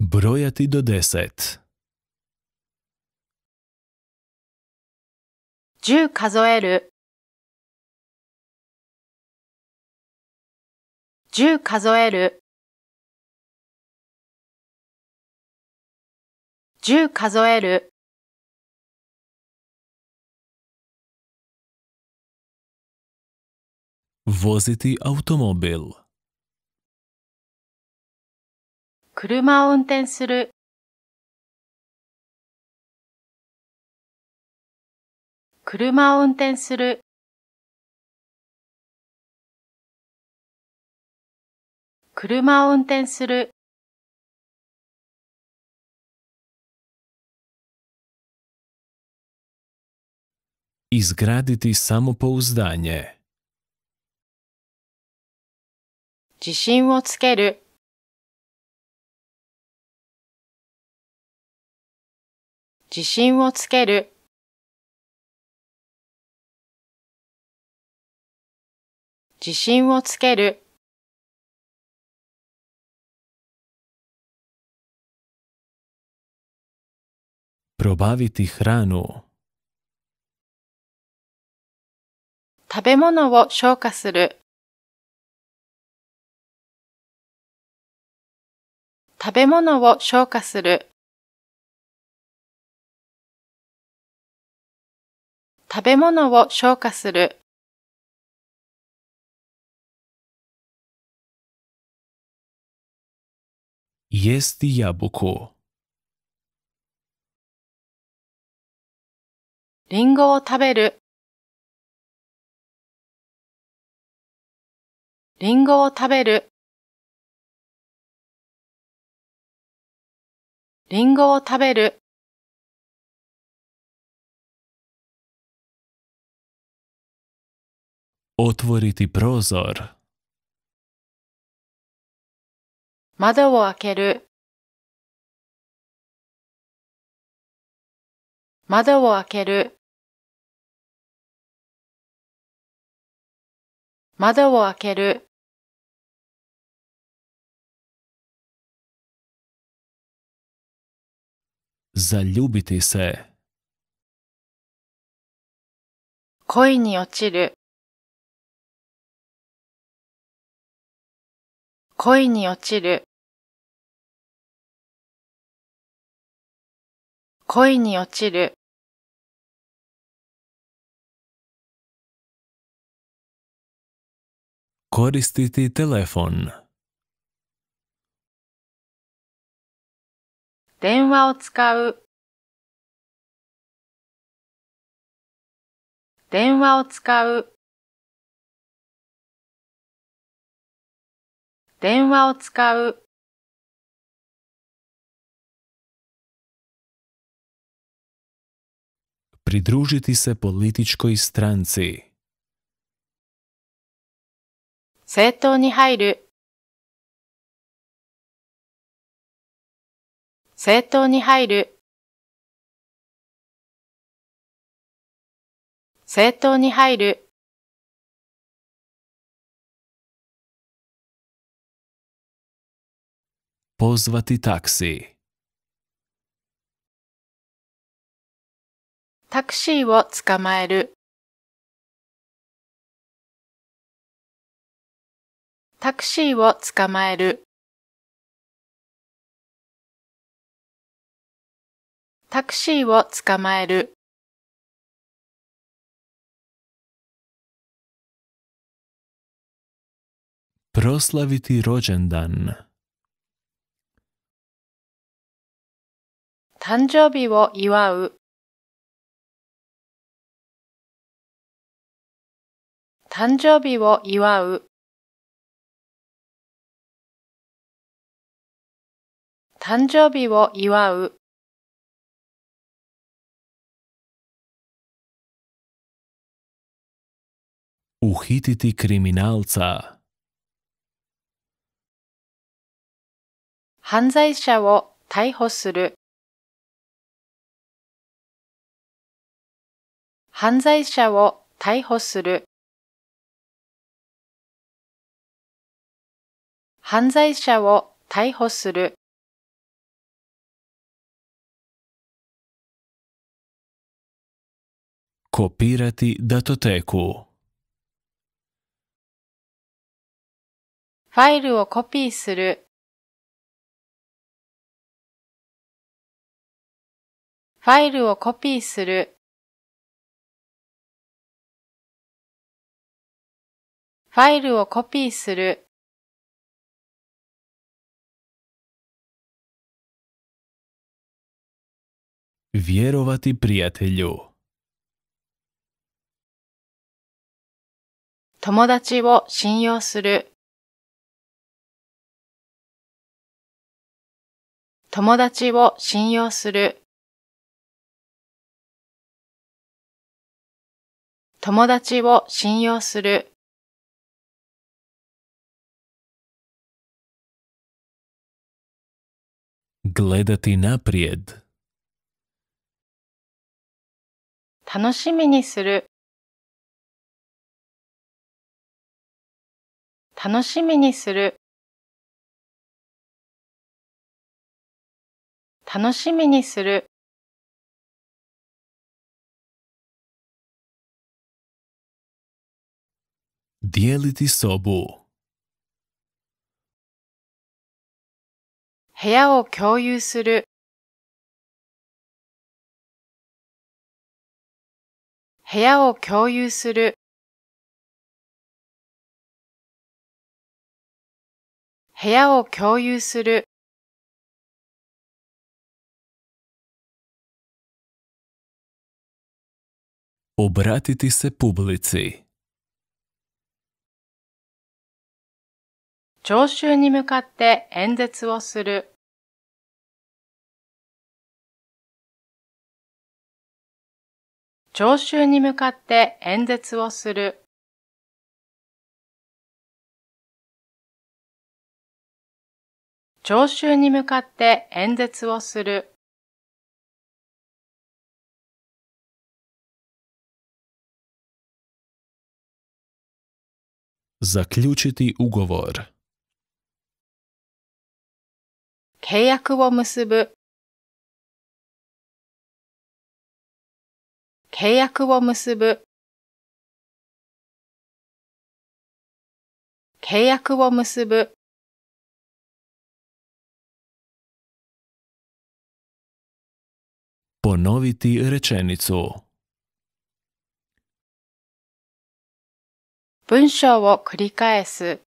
Brojati do deset. 数える。十数える十数えるボジティアウトモビル車を運転する車を運転する車を運転する。Izgraditi samopouzdanje. 自信をつける。自信をつける。自信をつける。probaviti hranu 食べ物を消化する食べ物を消化する食べ物を消化するイエスティヤボコりんごを食べる、りんごを食べる、りんごを食べる、Отворити прозор. 窓を開ける窓を開ける窓を開ける恋に落ちる恋に落ちる恋に落ちるコリスティティテレフォン電話を使う電話を使う電話を使う Pridružiti se političkoj stranci. Sjeto ni hajru. Sjeto ni hajru. Sjeto ni hajru. Pozvati taksi. タクシーを捕まえる。タクシーを捕まえる。タクシーを捕まえる。Proslaviti rođendan 誕生日を祝う誕生日を祝う誕生日を祝う「Uhititi kriminalca」犯罪者を逮捕する犯罪者を逮捕する犯罪者を逮捕する。Kopirati d a t o t e k ファイルをコピーする。ファイルをコピーする。ファイルをコピーする。Вірувати п р и я т 友達を信用する友達を信用する友達を信用するグレダティナプリエッド楽しみにする楽しみにする楽しみにする部屋を共有する部屋を共有する、部屋を共有する、о б р ティティセ с я п у б 聴衆に向かって演説をする。聴衆に向かって演説をする。聴衆に向かって演説をする。з а к л ю ч и т уговор. 契約を結ぶ。契約を結ぶ契約を結ぶポノビティレチェニツォ文章を繰り返す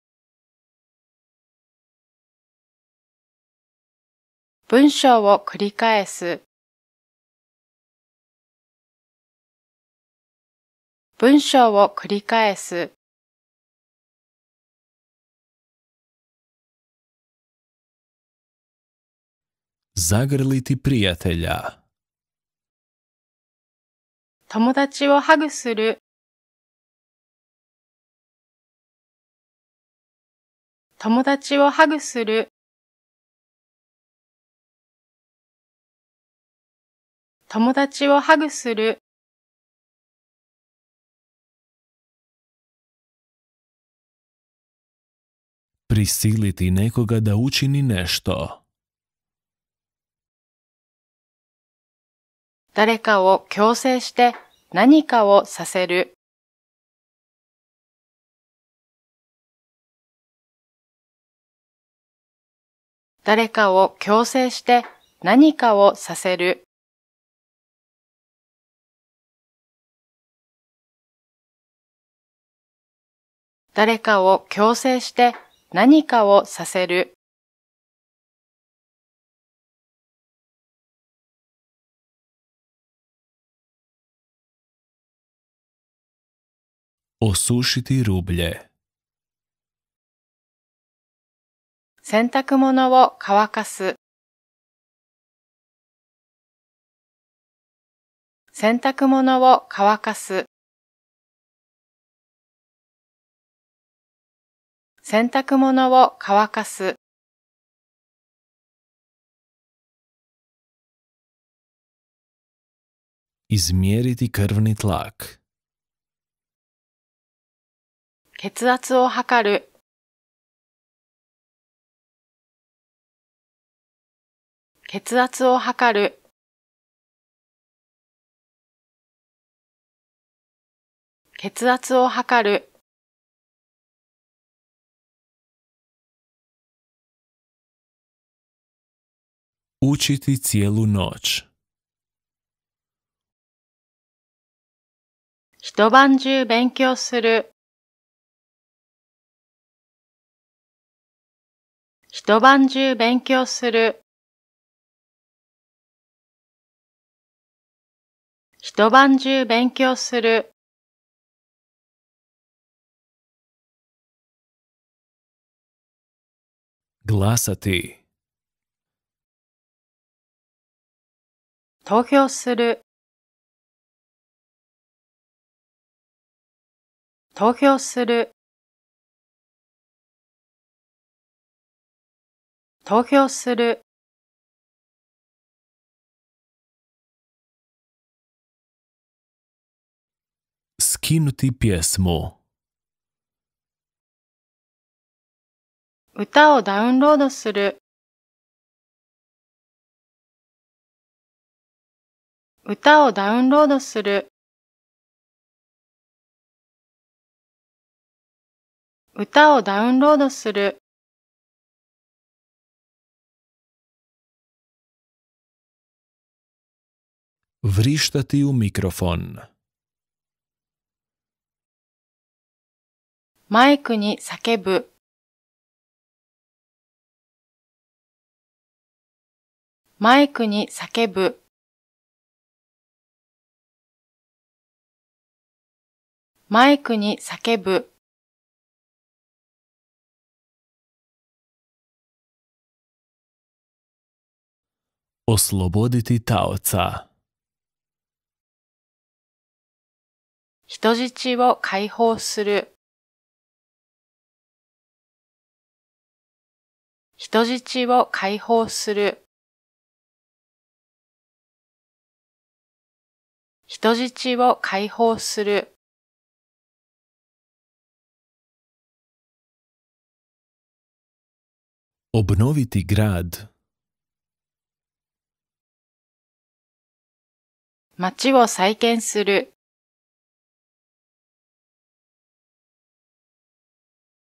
文章を繰り返す文章を繰り返す。Zagrliti p r i 友達をハグする。友達をハグする。友達をハグする。prisiliti nekoga da učini nešto. 誰かを強制して何かをさせる。誰かを強制して何かをさせる。誰かを強制して何かをさせる。Osušiti rublje. 洗濯物を乾かす。洗濯物を乾かす。洗濯物を乾かす。Izmjeriti krvni t 血圧を測る。血圧を測る。血圧を測る。učiti cijelu noć Hitobanju benkyō suru Hitobanju benkyō suru Hitobanju suru Glasati 投票する投票する投票するスキヌティピエスも歌をダウンロードする歌をダウンロードする歌をダウンロードする Vrištati u mikrofon. マイクに叫ぶ。マイクに叫ぶ。マイクに叫ぶ。人質を解放する。人質を解放する。人質を解放する。Obnoviti grad 街を再建する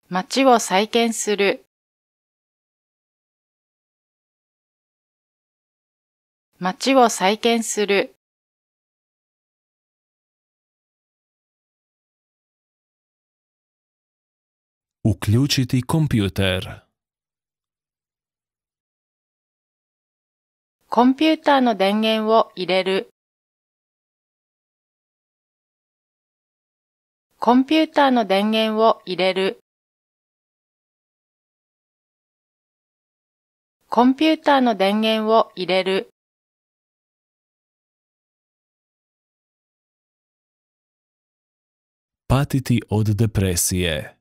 街を再建する街を再建するウクリュチティコンピューターコンピューターの電源を入れる。コンピューターの電源を入れる。コンピューターの電源を入れる。patiti od depresije.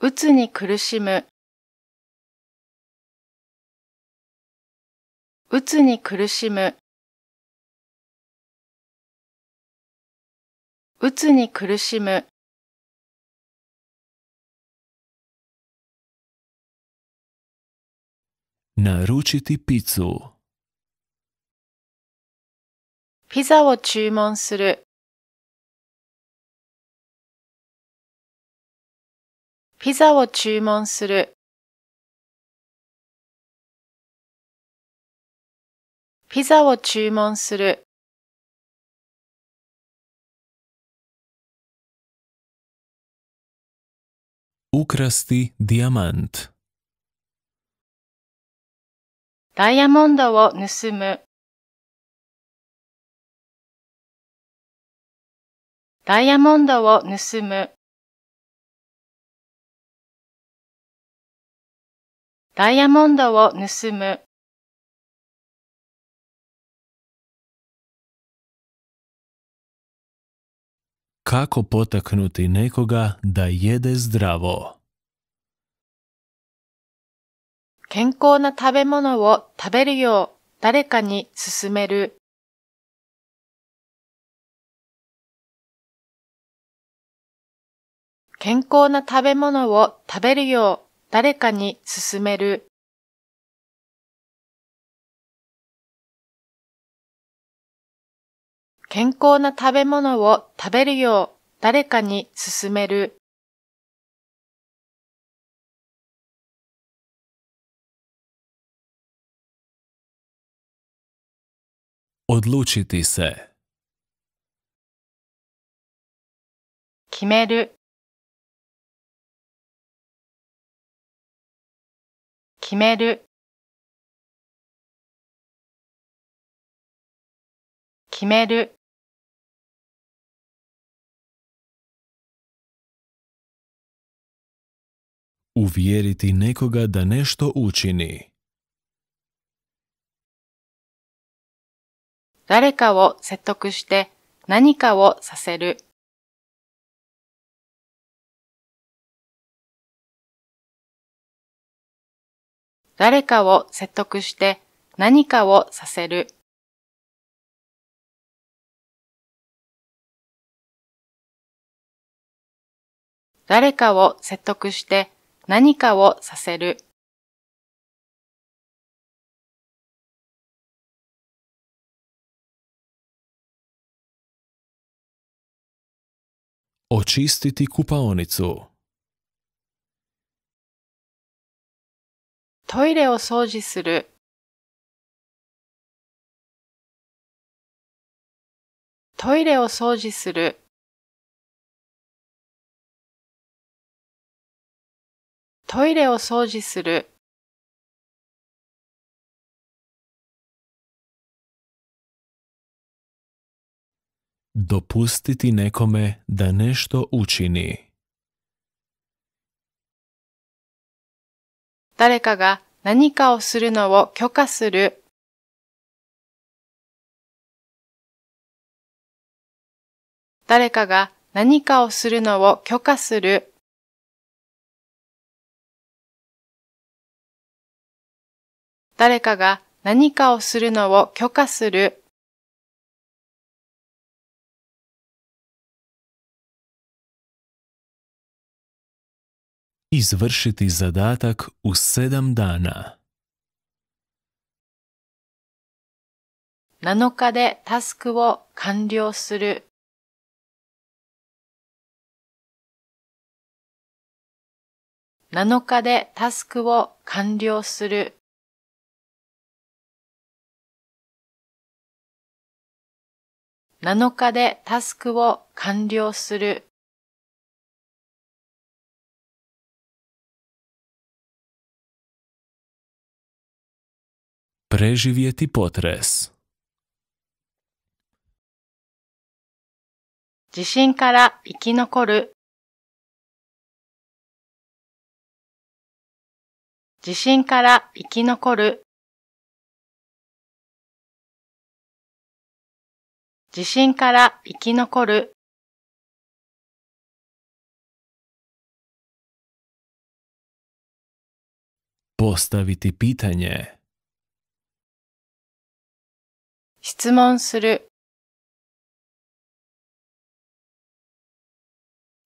うつに苦しむ。うつに苦しむ、うつに苦しむ。Naručiti ピザを注文する。ピザを注文する。ピザを注文する。Украсти діамант. ダイヤモンドを盗む。ダイヤモンドを盗む。ダイヤモンドを盗む。Kako potaknuti nekoga da jede zdravo? 健康な食べ物を食べるよう誰かに勧める。健康な食べ物を食べるよう誰かに勧める。健康な食べ物を食べるよう誰かに勧める。Odlučiti se. 決める。決める。決める。Uvjeriti nekoga da nešto učini. 誰かを説得して何かをさせる。誰かを説得して何かをさせる。誰かを説得して何かをさせる。Očistiti kupaonicu. トイレを掃除する。トイレを掃除する。トイレを掃除する。Dopustiti nekome da nešto učini. 誰かが何かをするのを許可する。誰かが何かをするのを許可する。誰かが何かをするのを許可する。Izvršiti zadatak u sedam dana. 7日でタスクを完了する。7日でタスクを完了する。7日でタスクを完了する。Preživjeti potres 地震から生き残る。地震から生き残る。地震から生き残るポ pitanje 質問する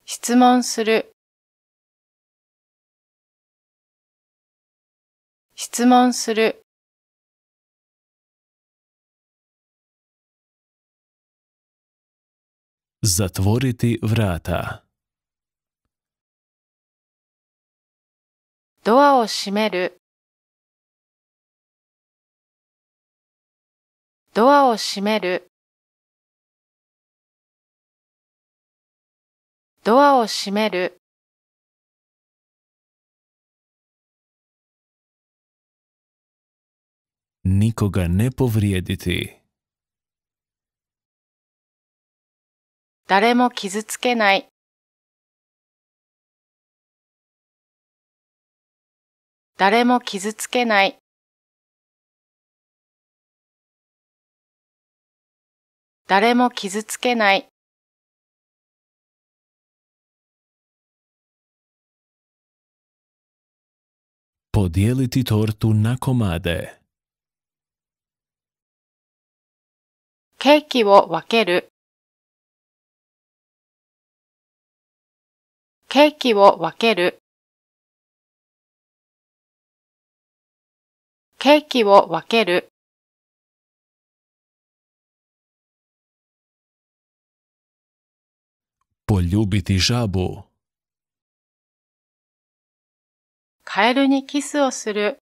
質問する質問する Zatvoriti vrata. Doa o shimeru. Doa o shimeru. Doa o shimeru. Nikoga ne povrijediti. 誰も傷つけない。誰も傷つけない。誰も傷つけない。Podijeliti tortu na komade. ケーキを分ける。ケーキを分ける、ケーキを分ける。ポリュ j u b i t i カエルにキスをする。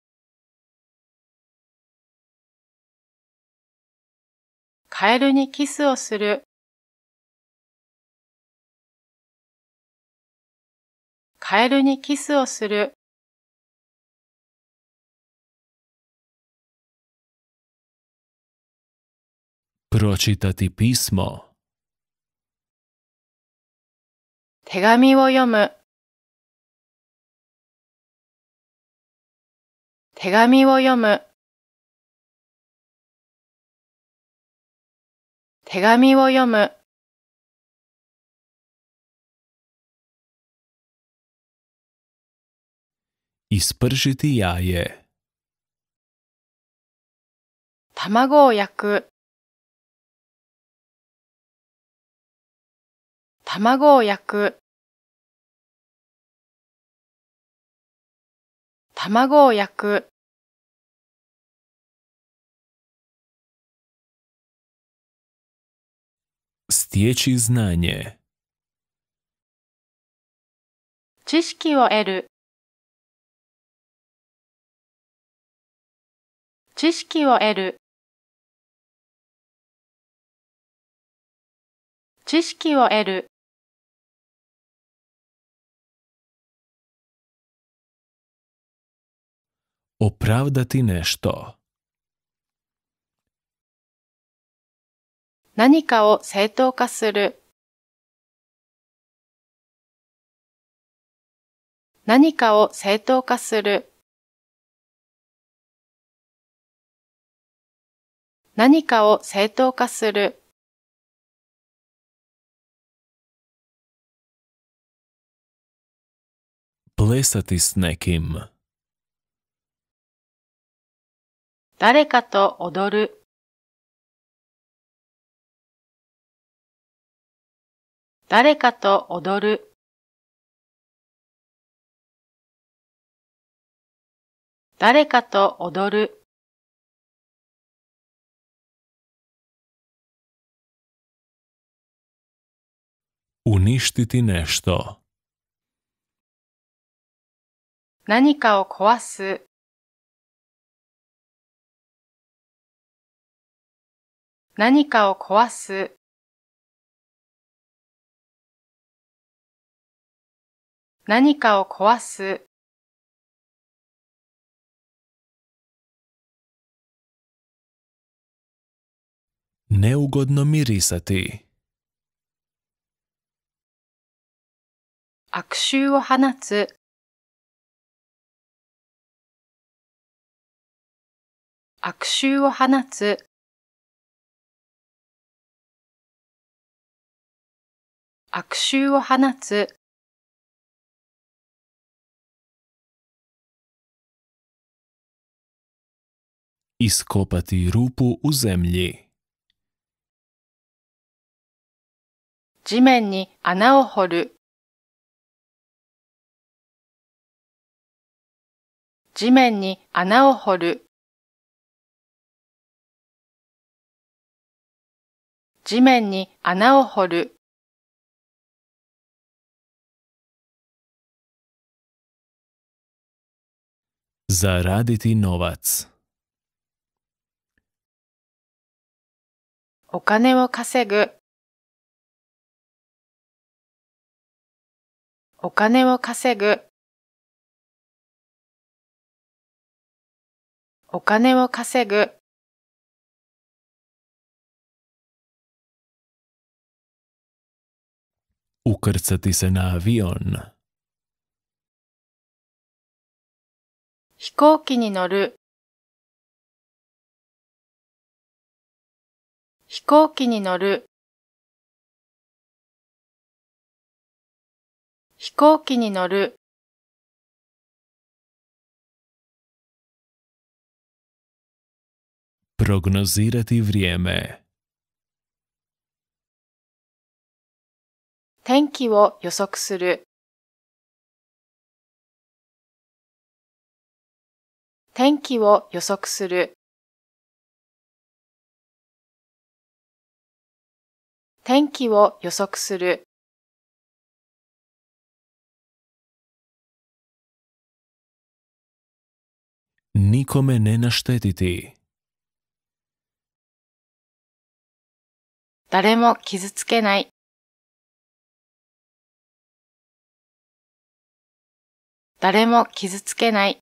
カエルにキスをする。カエルにキスをする。手紙を読む。手紙を読む。手紙を読む。Ispržiti jaje. 卵を焼く卵を焼く卵を焼く znanje 知識を得る知識を得る知識を得るオプラウダティネシト何かを正当化する何かを正当化する何かを正当化する。Plesati s nekim. 誰かと踊る。誰かと踊る。誰かと踊る。uništiti nešto. Nanika o koasu. Nanika o koasu. Nanika o Neugodno mirisati. 悪臭を放つ悪臭を放つ悪臭を放つ地面に穴を掘る地面に穴を掘る。地面に穴を掘る。Zaraditi novac お金を稼ぐお金を稼ぐお金を稼ぐ。Ukrcati se na avion. 飛行機に乗る。飛行機に乗る。飛行機に乗る。Prognozirati vrijeme. 天気を予測する。天気を予測する。天気を予測する。Nikome ne naštetiti. 誰も傷つけない。誰も傷つけない。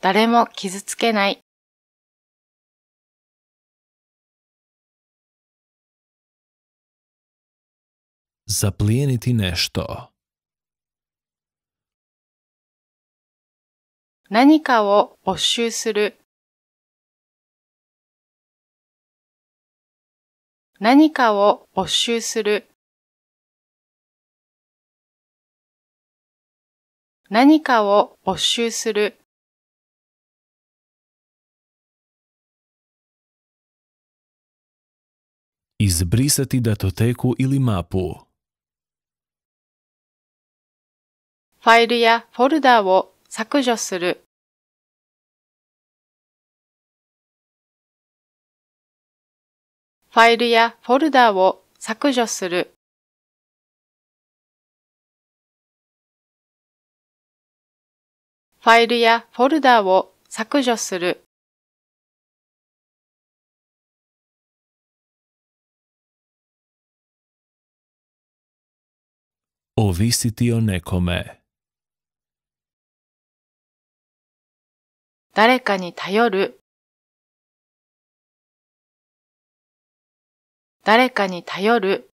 誰も傷つけない。Zaplijeniti nešto. 何かを没収する。何かを没収する。何かを没収する。Izbrisati datoteku ili mapu. ファイルやフォルダーを削除する。ファイルやフォルダを削除する。ファイルやフォルダを削除する。Ovisiti o nekome 誰かに頼る。誰かに頼る、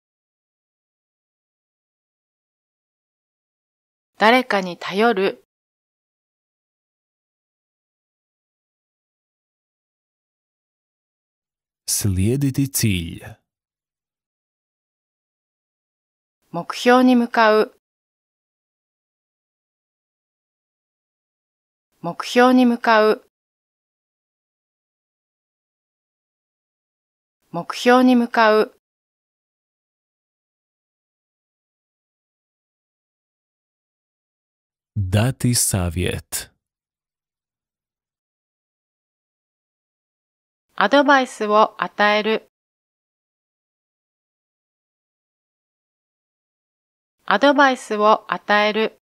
誰かに頼る。Следуйте цель. 目標に向かう目標に向かう目標に向かう。アドバイスを与える。アドバイスを与える。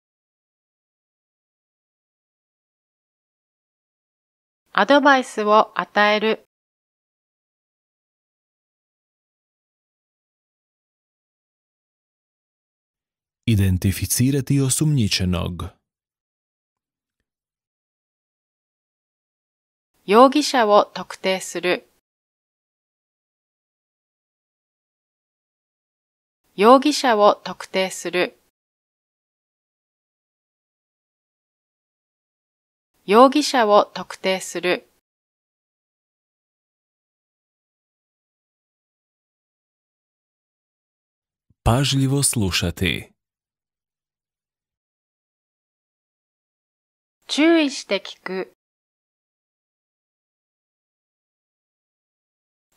アドバイスを与える。Identificirati osumničenog. Jogiša wo tokutei s 容疑者を特定する。容疑者を特定する。p п а l л и в o слушати 注意して聞く、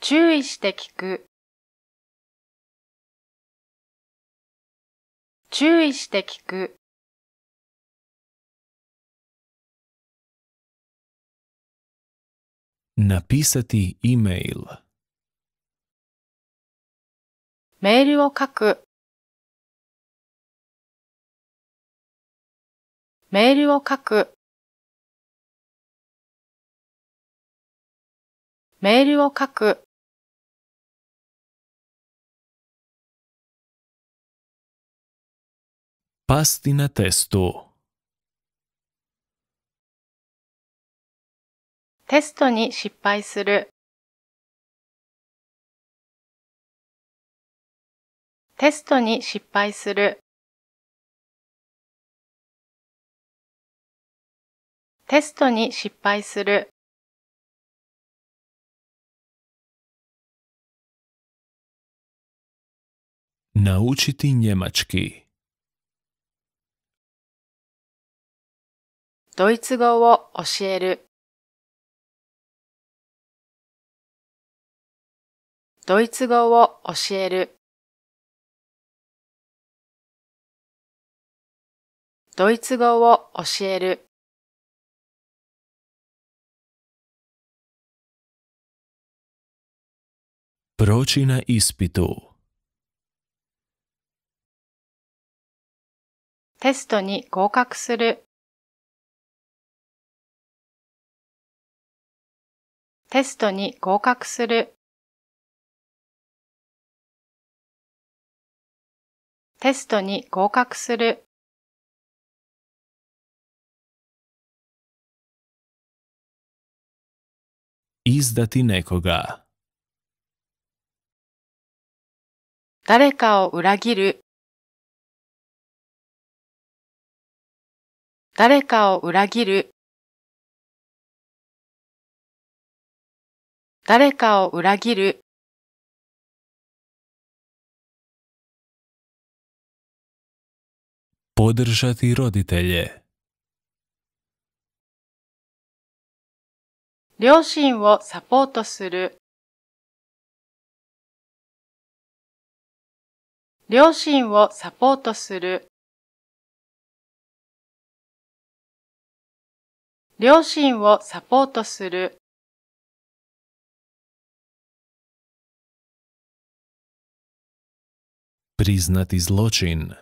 注意して聞く、注意して聞く。Napisati e-mail メールを書く、メールを書く。メールを書く。パスティナテスト。テストに失敗する。テストに失敗する。テストに失敗する。ドイツ語を教える。ドイツ語を教える。ドイツ語を教える。プロチナイスピト。テストに合格する。テストに合格する。テストに合格する。izdati nekoga 誰かを裏切る誰かを裏切る誰かを裏切るポ o d r ž a t i roditelje 両親をサポートする両親をサポートする両親をサポートする。Признати злочин.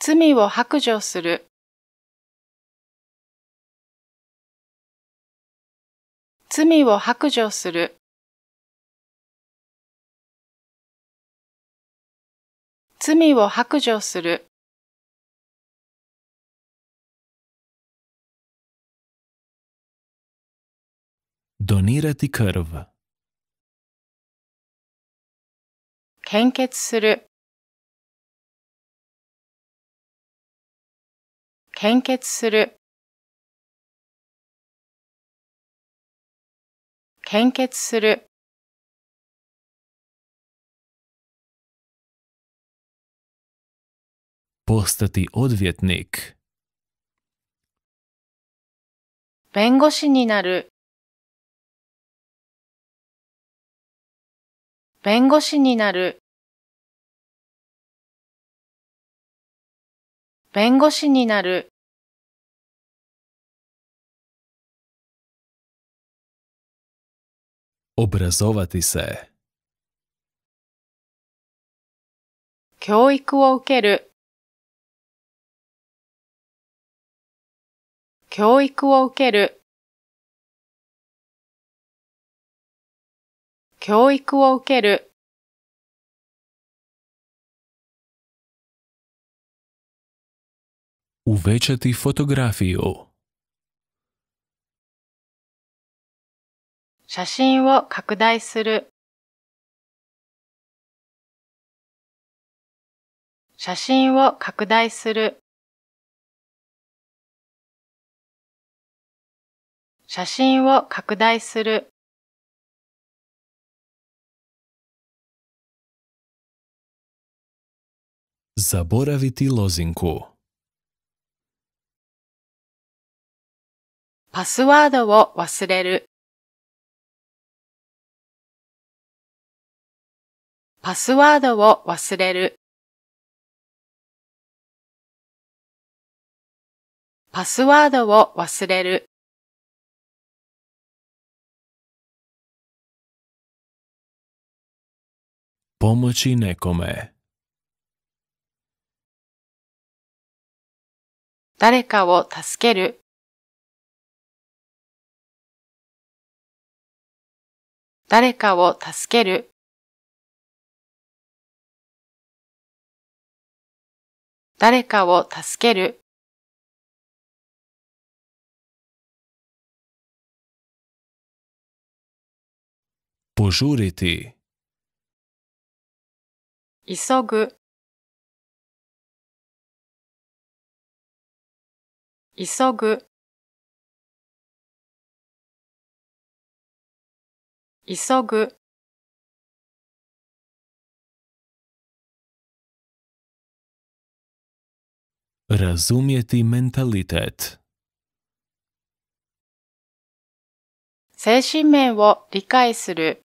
罪を白状する。罪を白状する。罪を白状する。donirati krv 献血する献血する献血するポスタティオドィエトニック弁護士になる弁護士になる弁護士になる教育を受ける教育を受ける教育を受ける。写真を拡大する。写真を拡大する。写真を拡大する。Zaboraviti lozinku. パスワードを忘れる。パスワードを忘れる。パスワードを忘れる。pomoći nekome. 誰かを助ける。誰かを助ける。誰かを助ける。ポジュ u r i t i 急ぐ急ぐ急ぐ r a z u m i e t i mentalitet. 精神面を理解する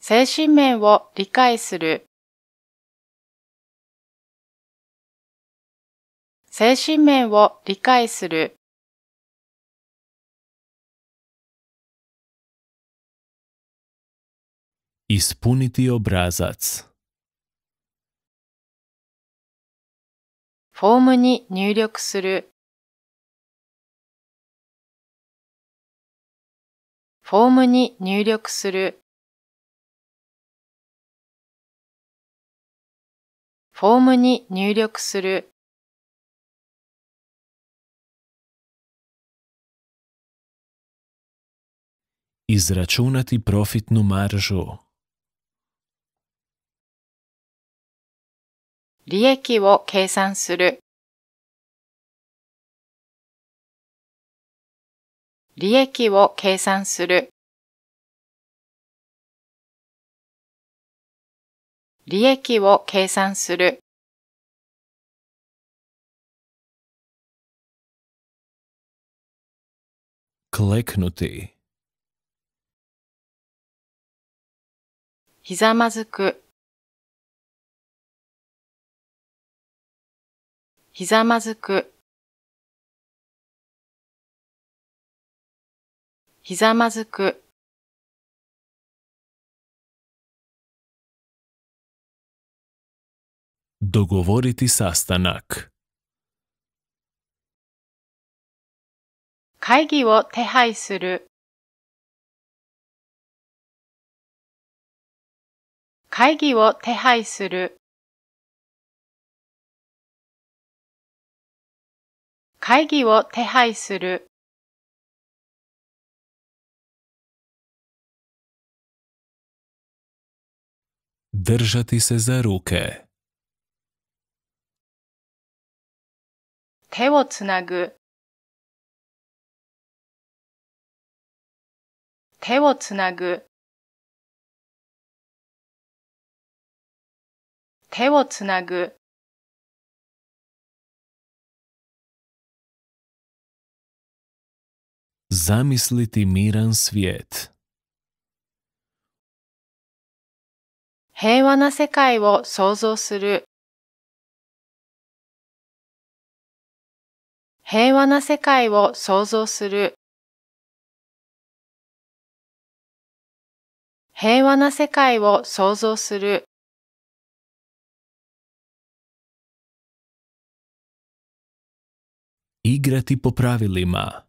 精神面を理解する精神面を理解する「フォームに入力するフォームに入力するフォームに入力する izračunati profitnu maržu. 利益を計算する。利益を計算する。利益を計算する。Kleknuti ひざまずく、ひざまずく、ひざまずく、Dogovoriti sastanak. 会議を手配する会議を手配する会議を手配するデルジャティセザルケ手をつなぐ手をつなぐ手をつなぐ。Zamisliti miran svijet. 平和な世界を想像する。平和な世界を想像する。平和な世界を想像する。Igrati po pravilima.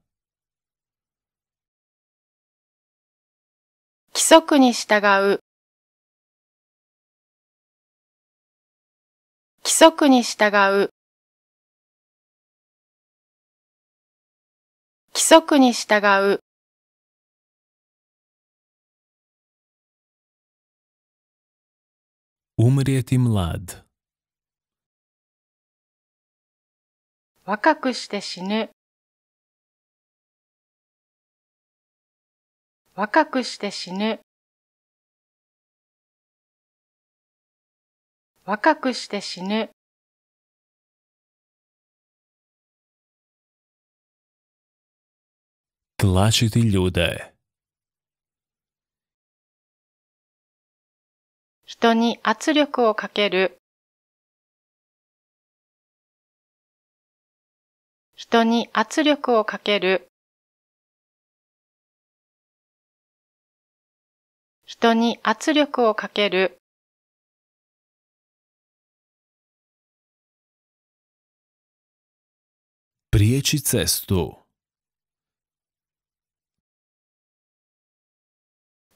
規則に従う規則に従う規則に従うウムリエティムラッド若くして死ぬ若くして死ぬ若くして死ぬ人に圧力をかける人に圧力をかける、人に圧力をかける、p r i e i cestu.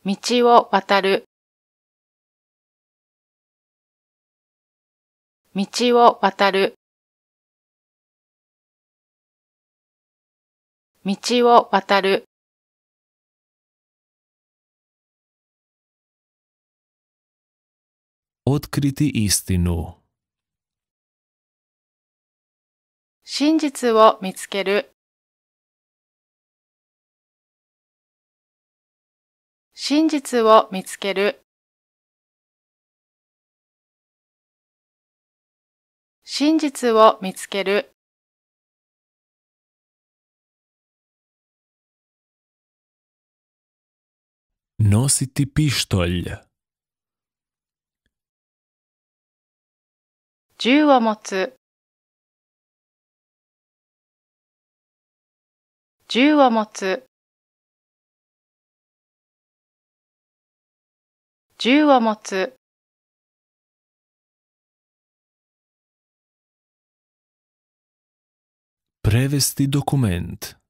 道を渡る。道を渡る。道を渡る。真実を見つける。真実を見つける。真実を見つける。Nositi pištolj. Džuva motu. Džuva motu. Prevesti dokument.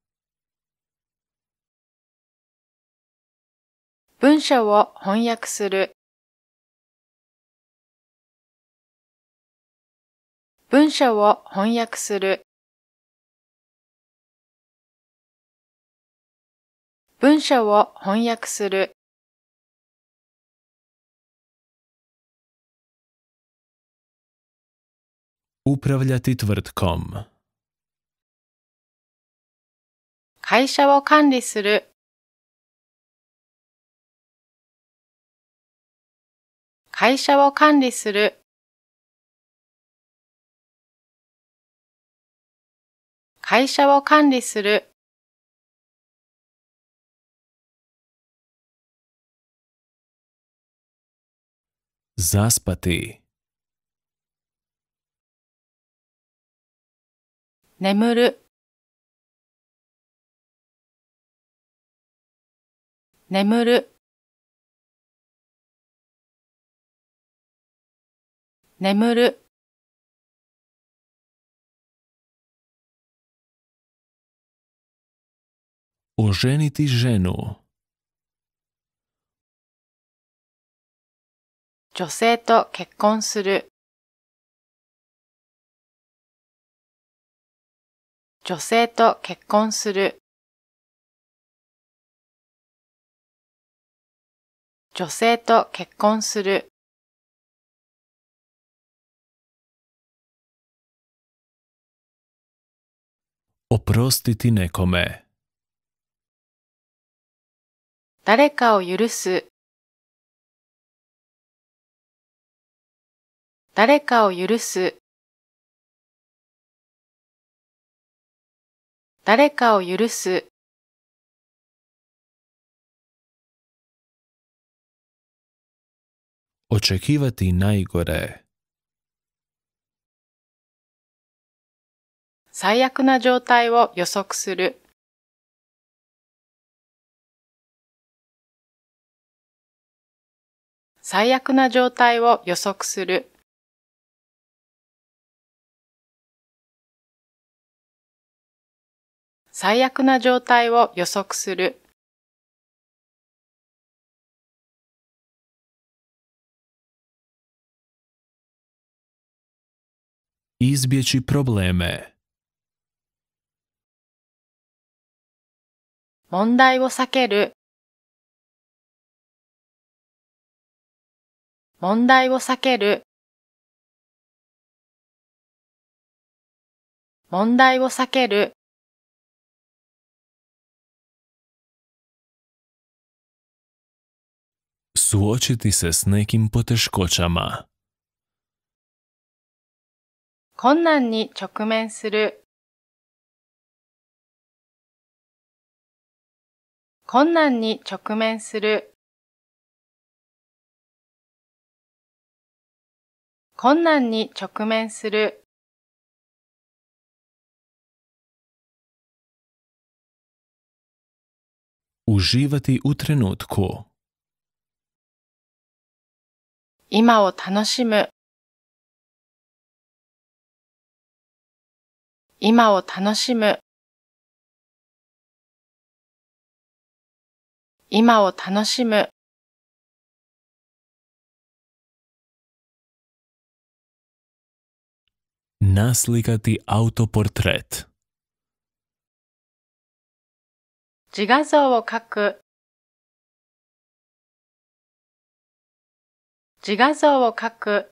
文章を翻訳する文章を翻訳する文章を翻訳する会社を管理する会社を管理する。会社を管理する。з а с п а 眠る眠る眠る Oženiti ženu 女性と結婚する女性と結婚する女性と結婚する oprostiti nekome 誰かを許す誰かを許す誰かを許す最悪な状態を予測する。最悪な状態を予測する。最悪な状態を予測する。問題を避ける問題を避ける問題を避ける Suočiti se s nekim poteškoćama 困難に直面する困難に直面する困難に直面する uživati u trenutku. 今を楽しむ今を楽しむ今を楽しむ。Naslikati autoportret 自画像を描く自画像を描く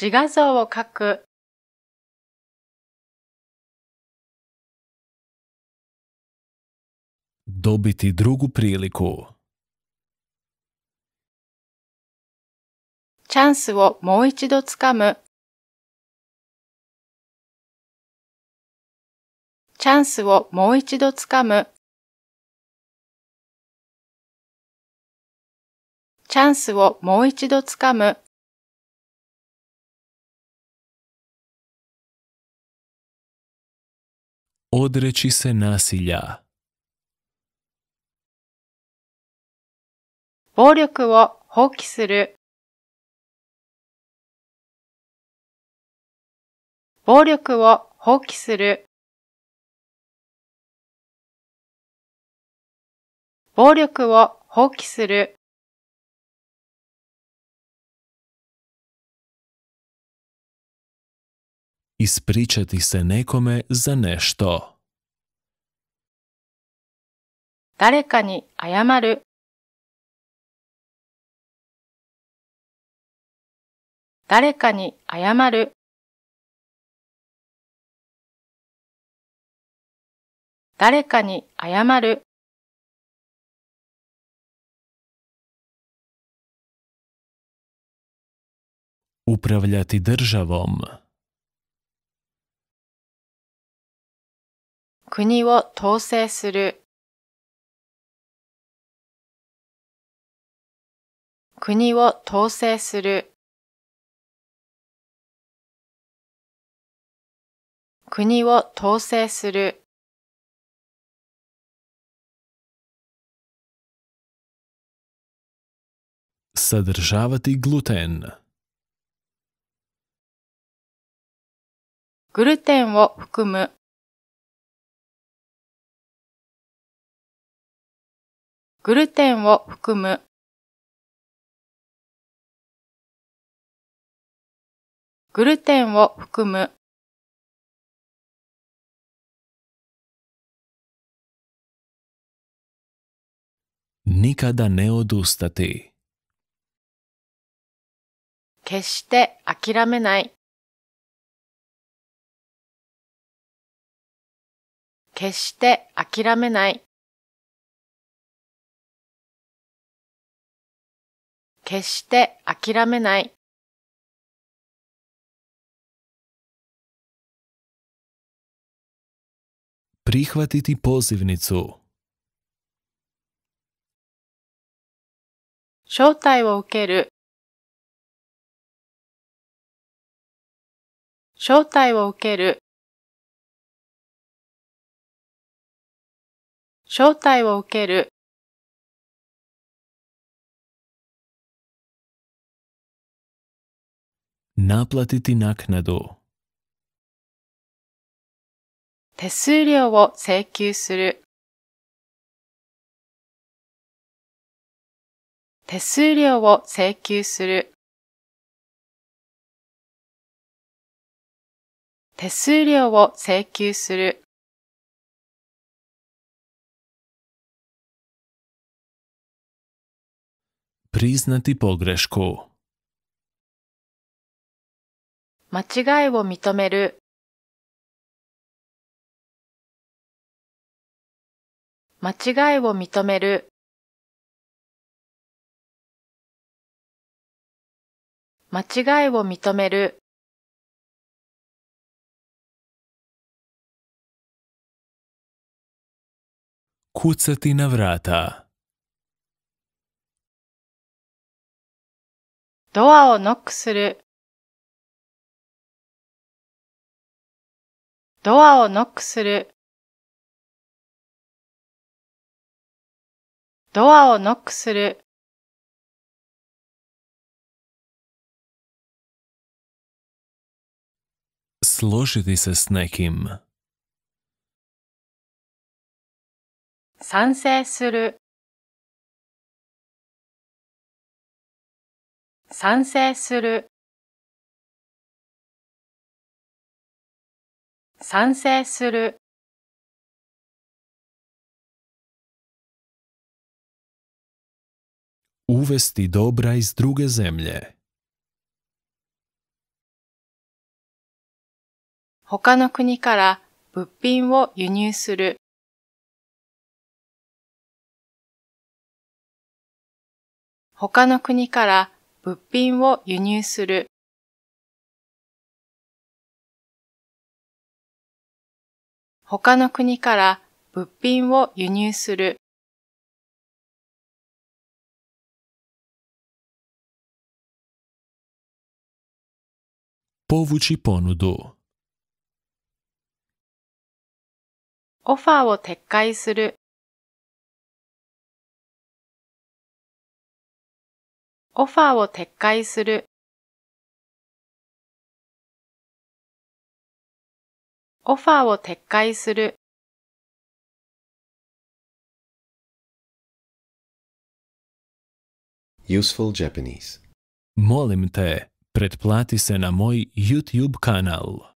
自画像を描く dobiti drugu priliku. Čansu o mojići do tskamu. Čansu o mojići do Čansu o Odreći se nasilja. 暴力を放棄する。暴力を放棄する。暴力を放棄する。Ispričati se nekome za nešto. 誰かに謝る。誰かに謝る。誰かに謝る。u п р а в л я т и державом. 国を統制する。国を統制する。国を統制する。Съдържават и г グルテンを含む。グルテンを含む。グルテンを含む。nikada ne odustati. 決して諦めない。決して諦めない。決して諦めない。Prihvatiti pozivnicu. 招待を受ける招待を受ける招待を受けるナプラティティナクナド手数料を請求する手数料を請求する。手数料を請求する。Priznati p o g 間違いを認める。間違いを認める。間違いを認める kucati na vrata. ドアをノックする。ドアをノックする。ドアをノックする。složiti se s nekim. Sanse suru. Sanse suru. Sanse Uvesti dobra iz druge zemlje. 他の国から物品を輸入する。他の国から物品を輸入する。他の国から物品を輸入する。Powódź オファーを撤回する。オファーを撤回する。オファーを撤回する。Useful Japanese. Molim te, pretplati se na moj YouTube kanal.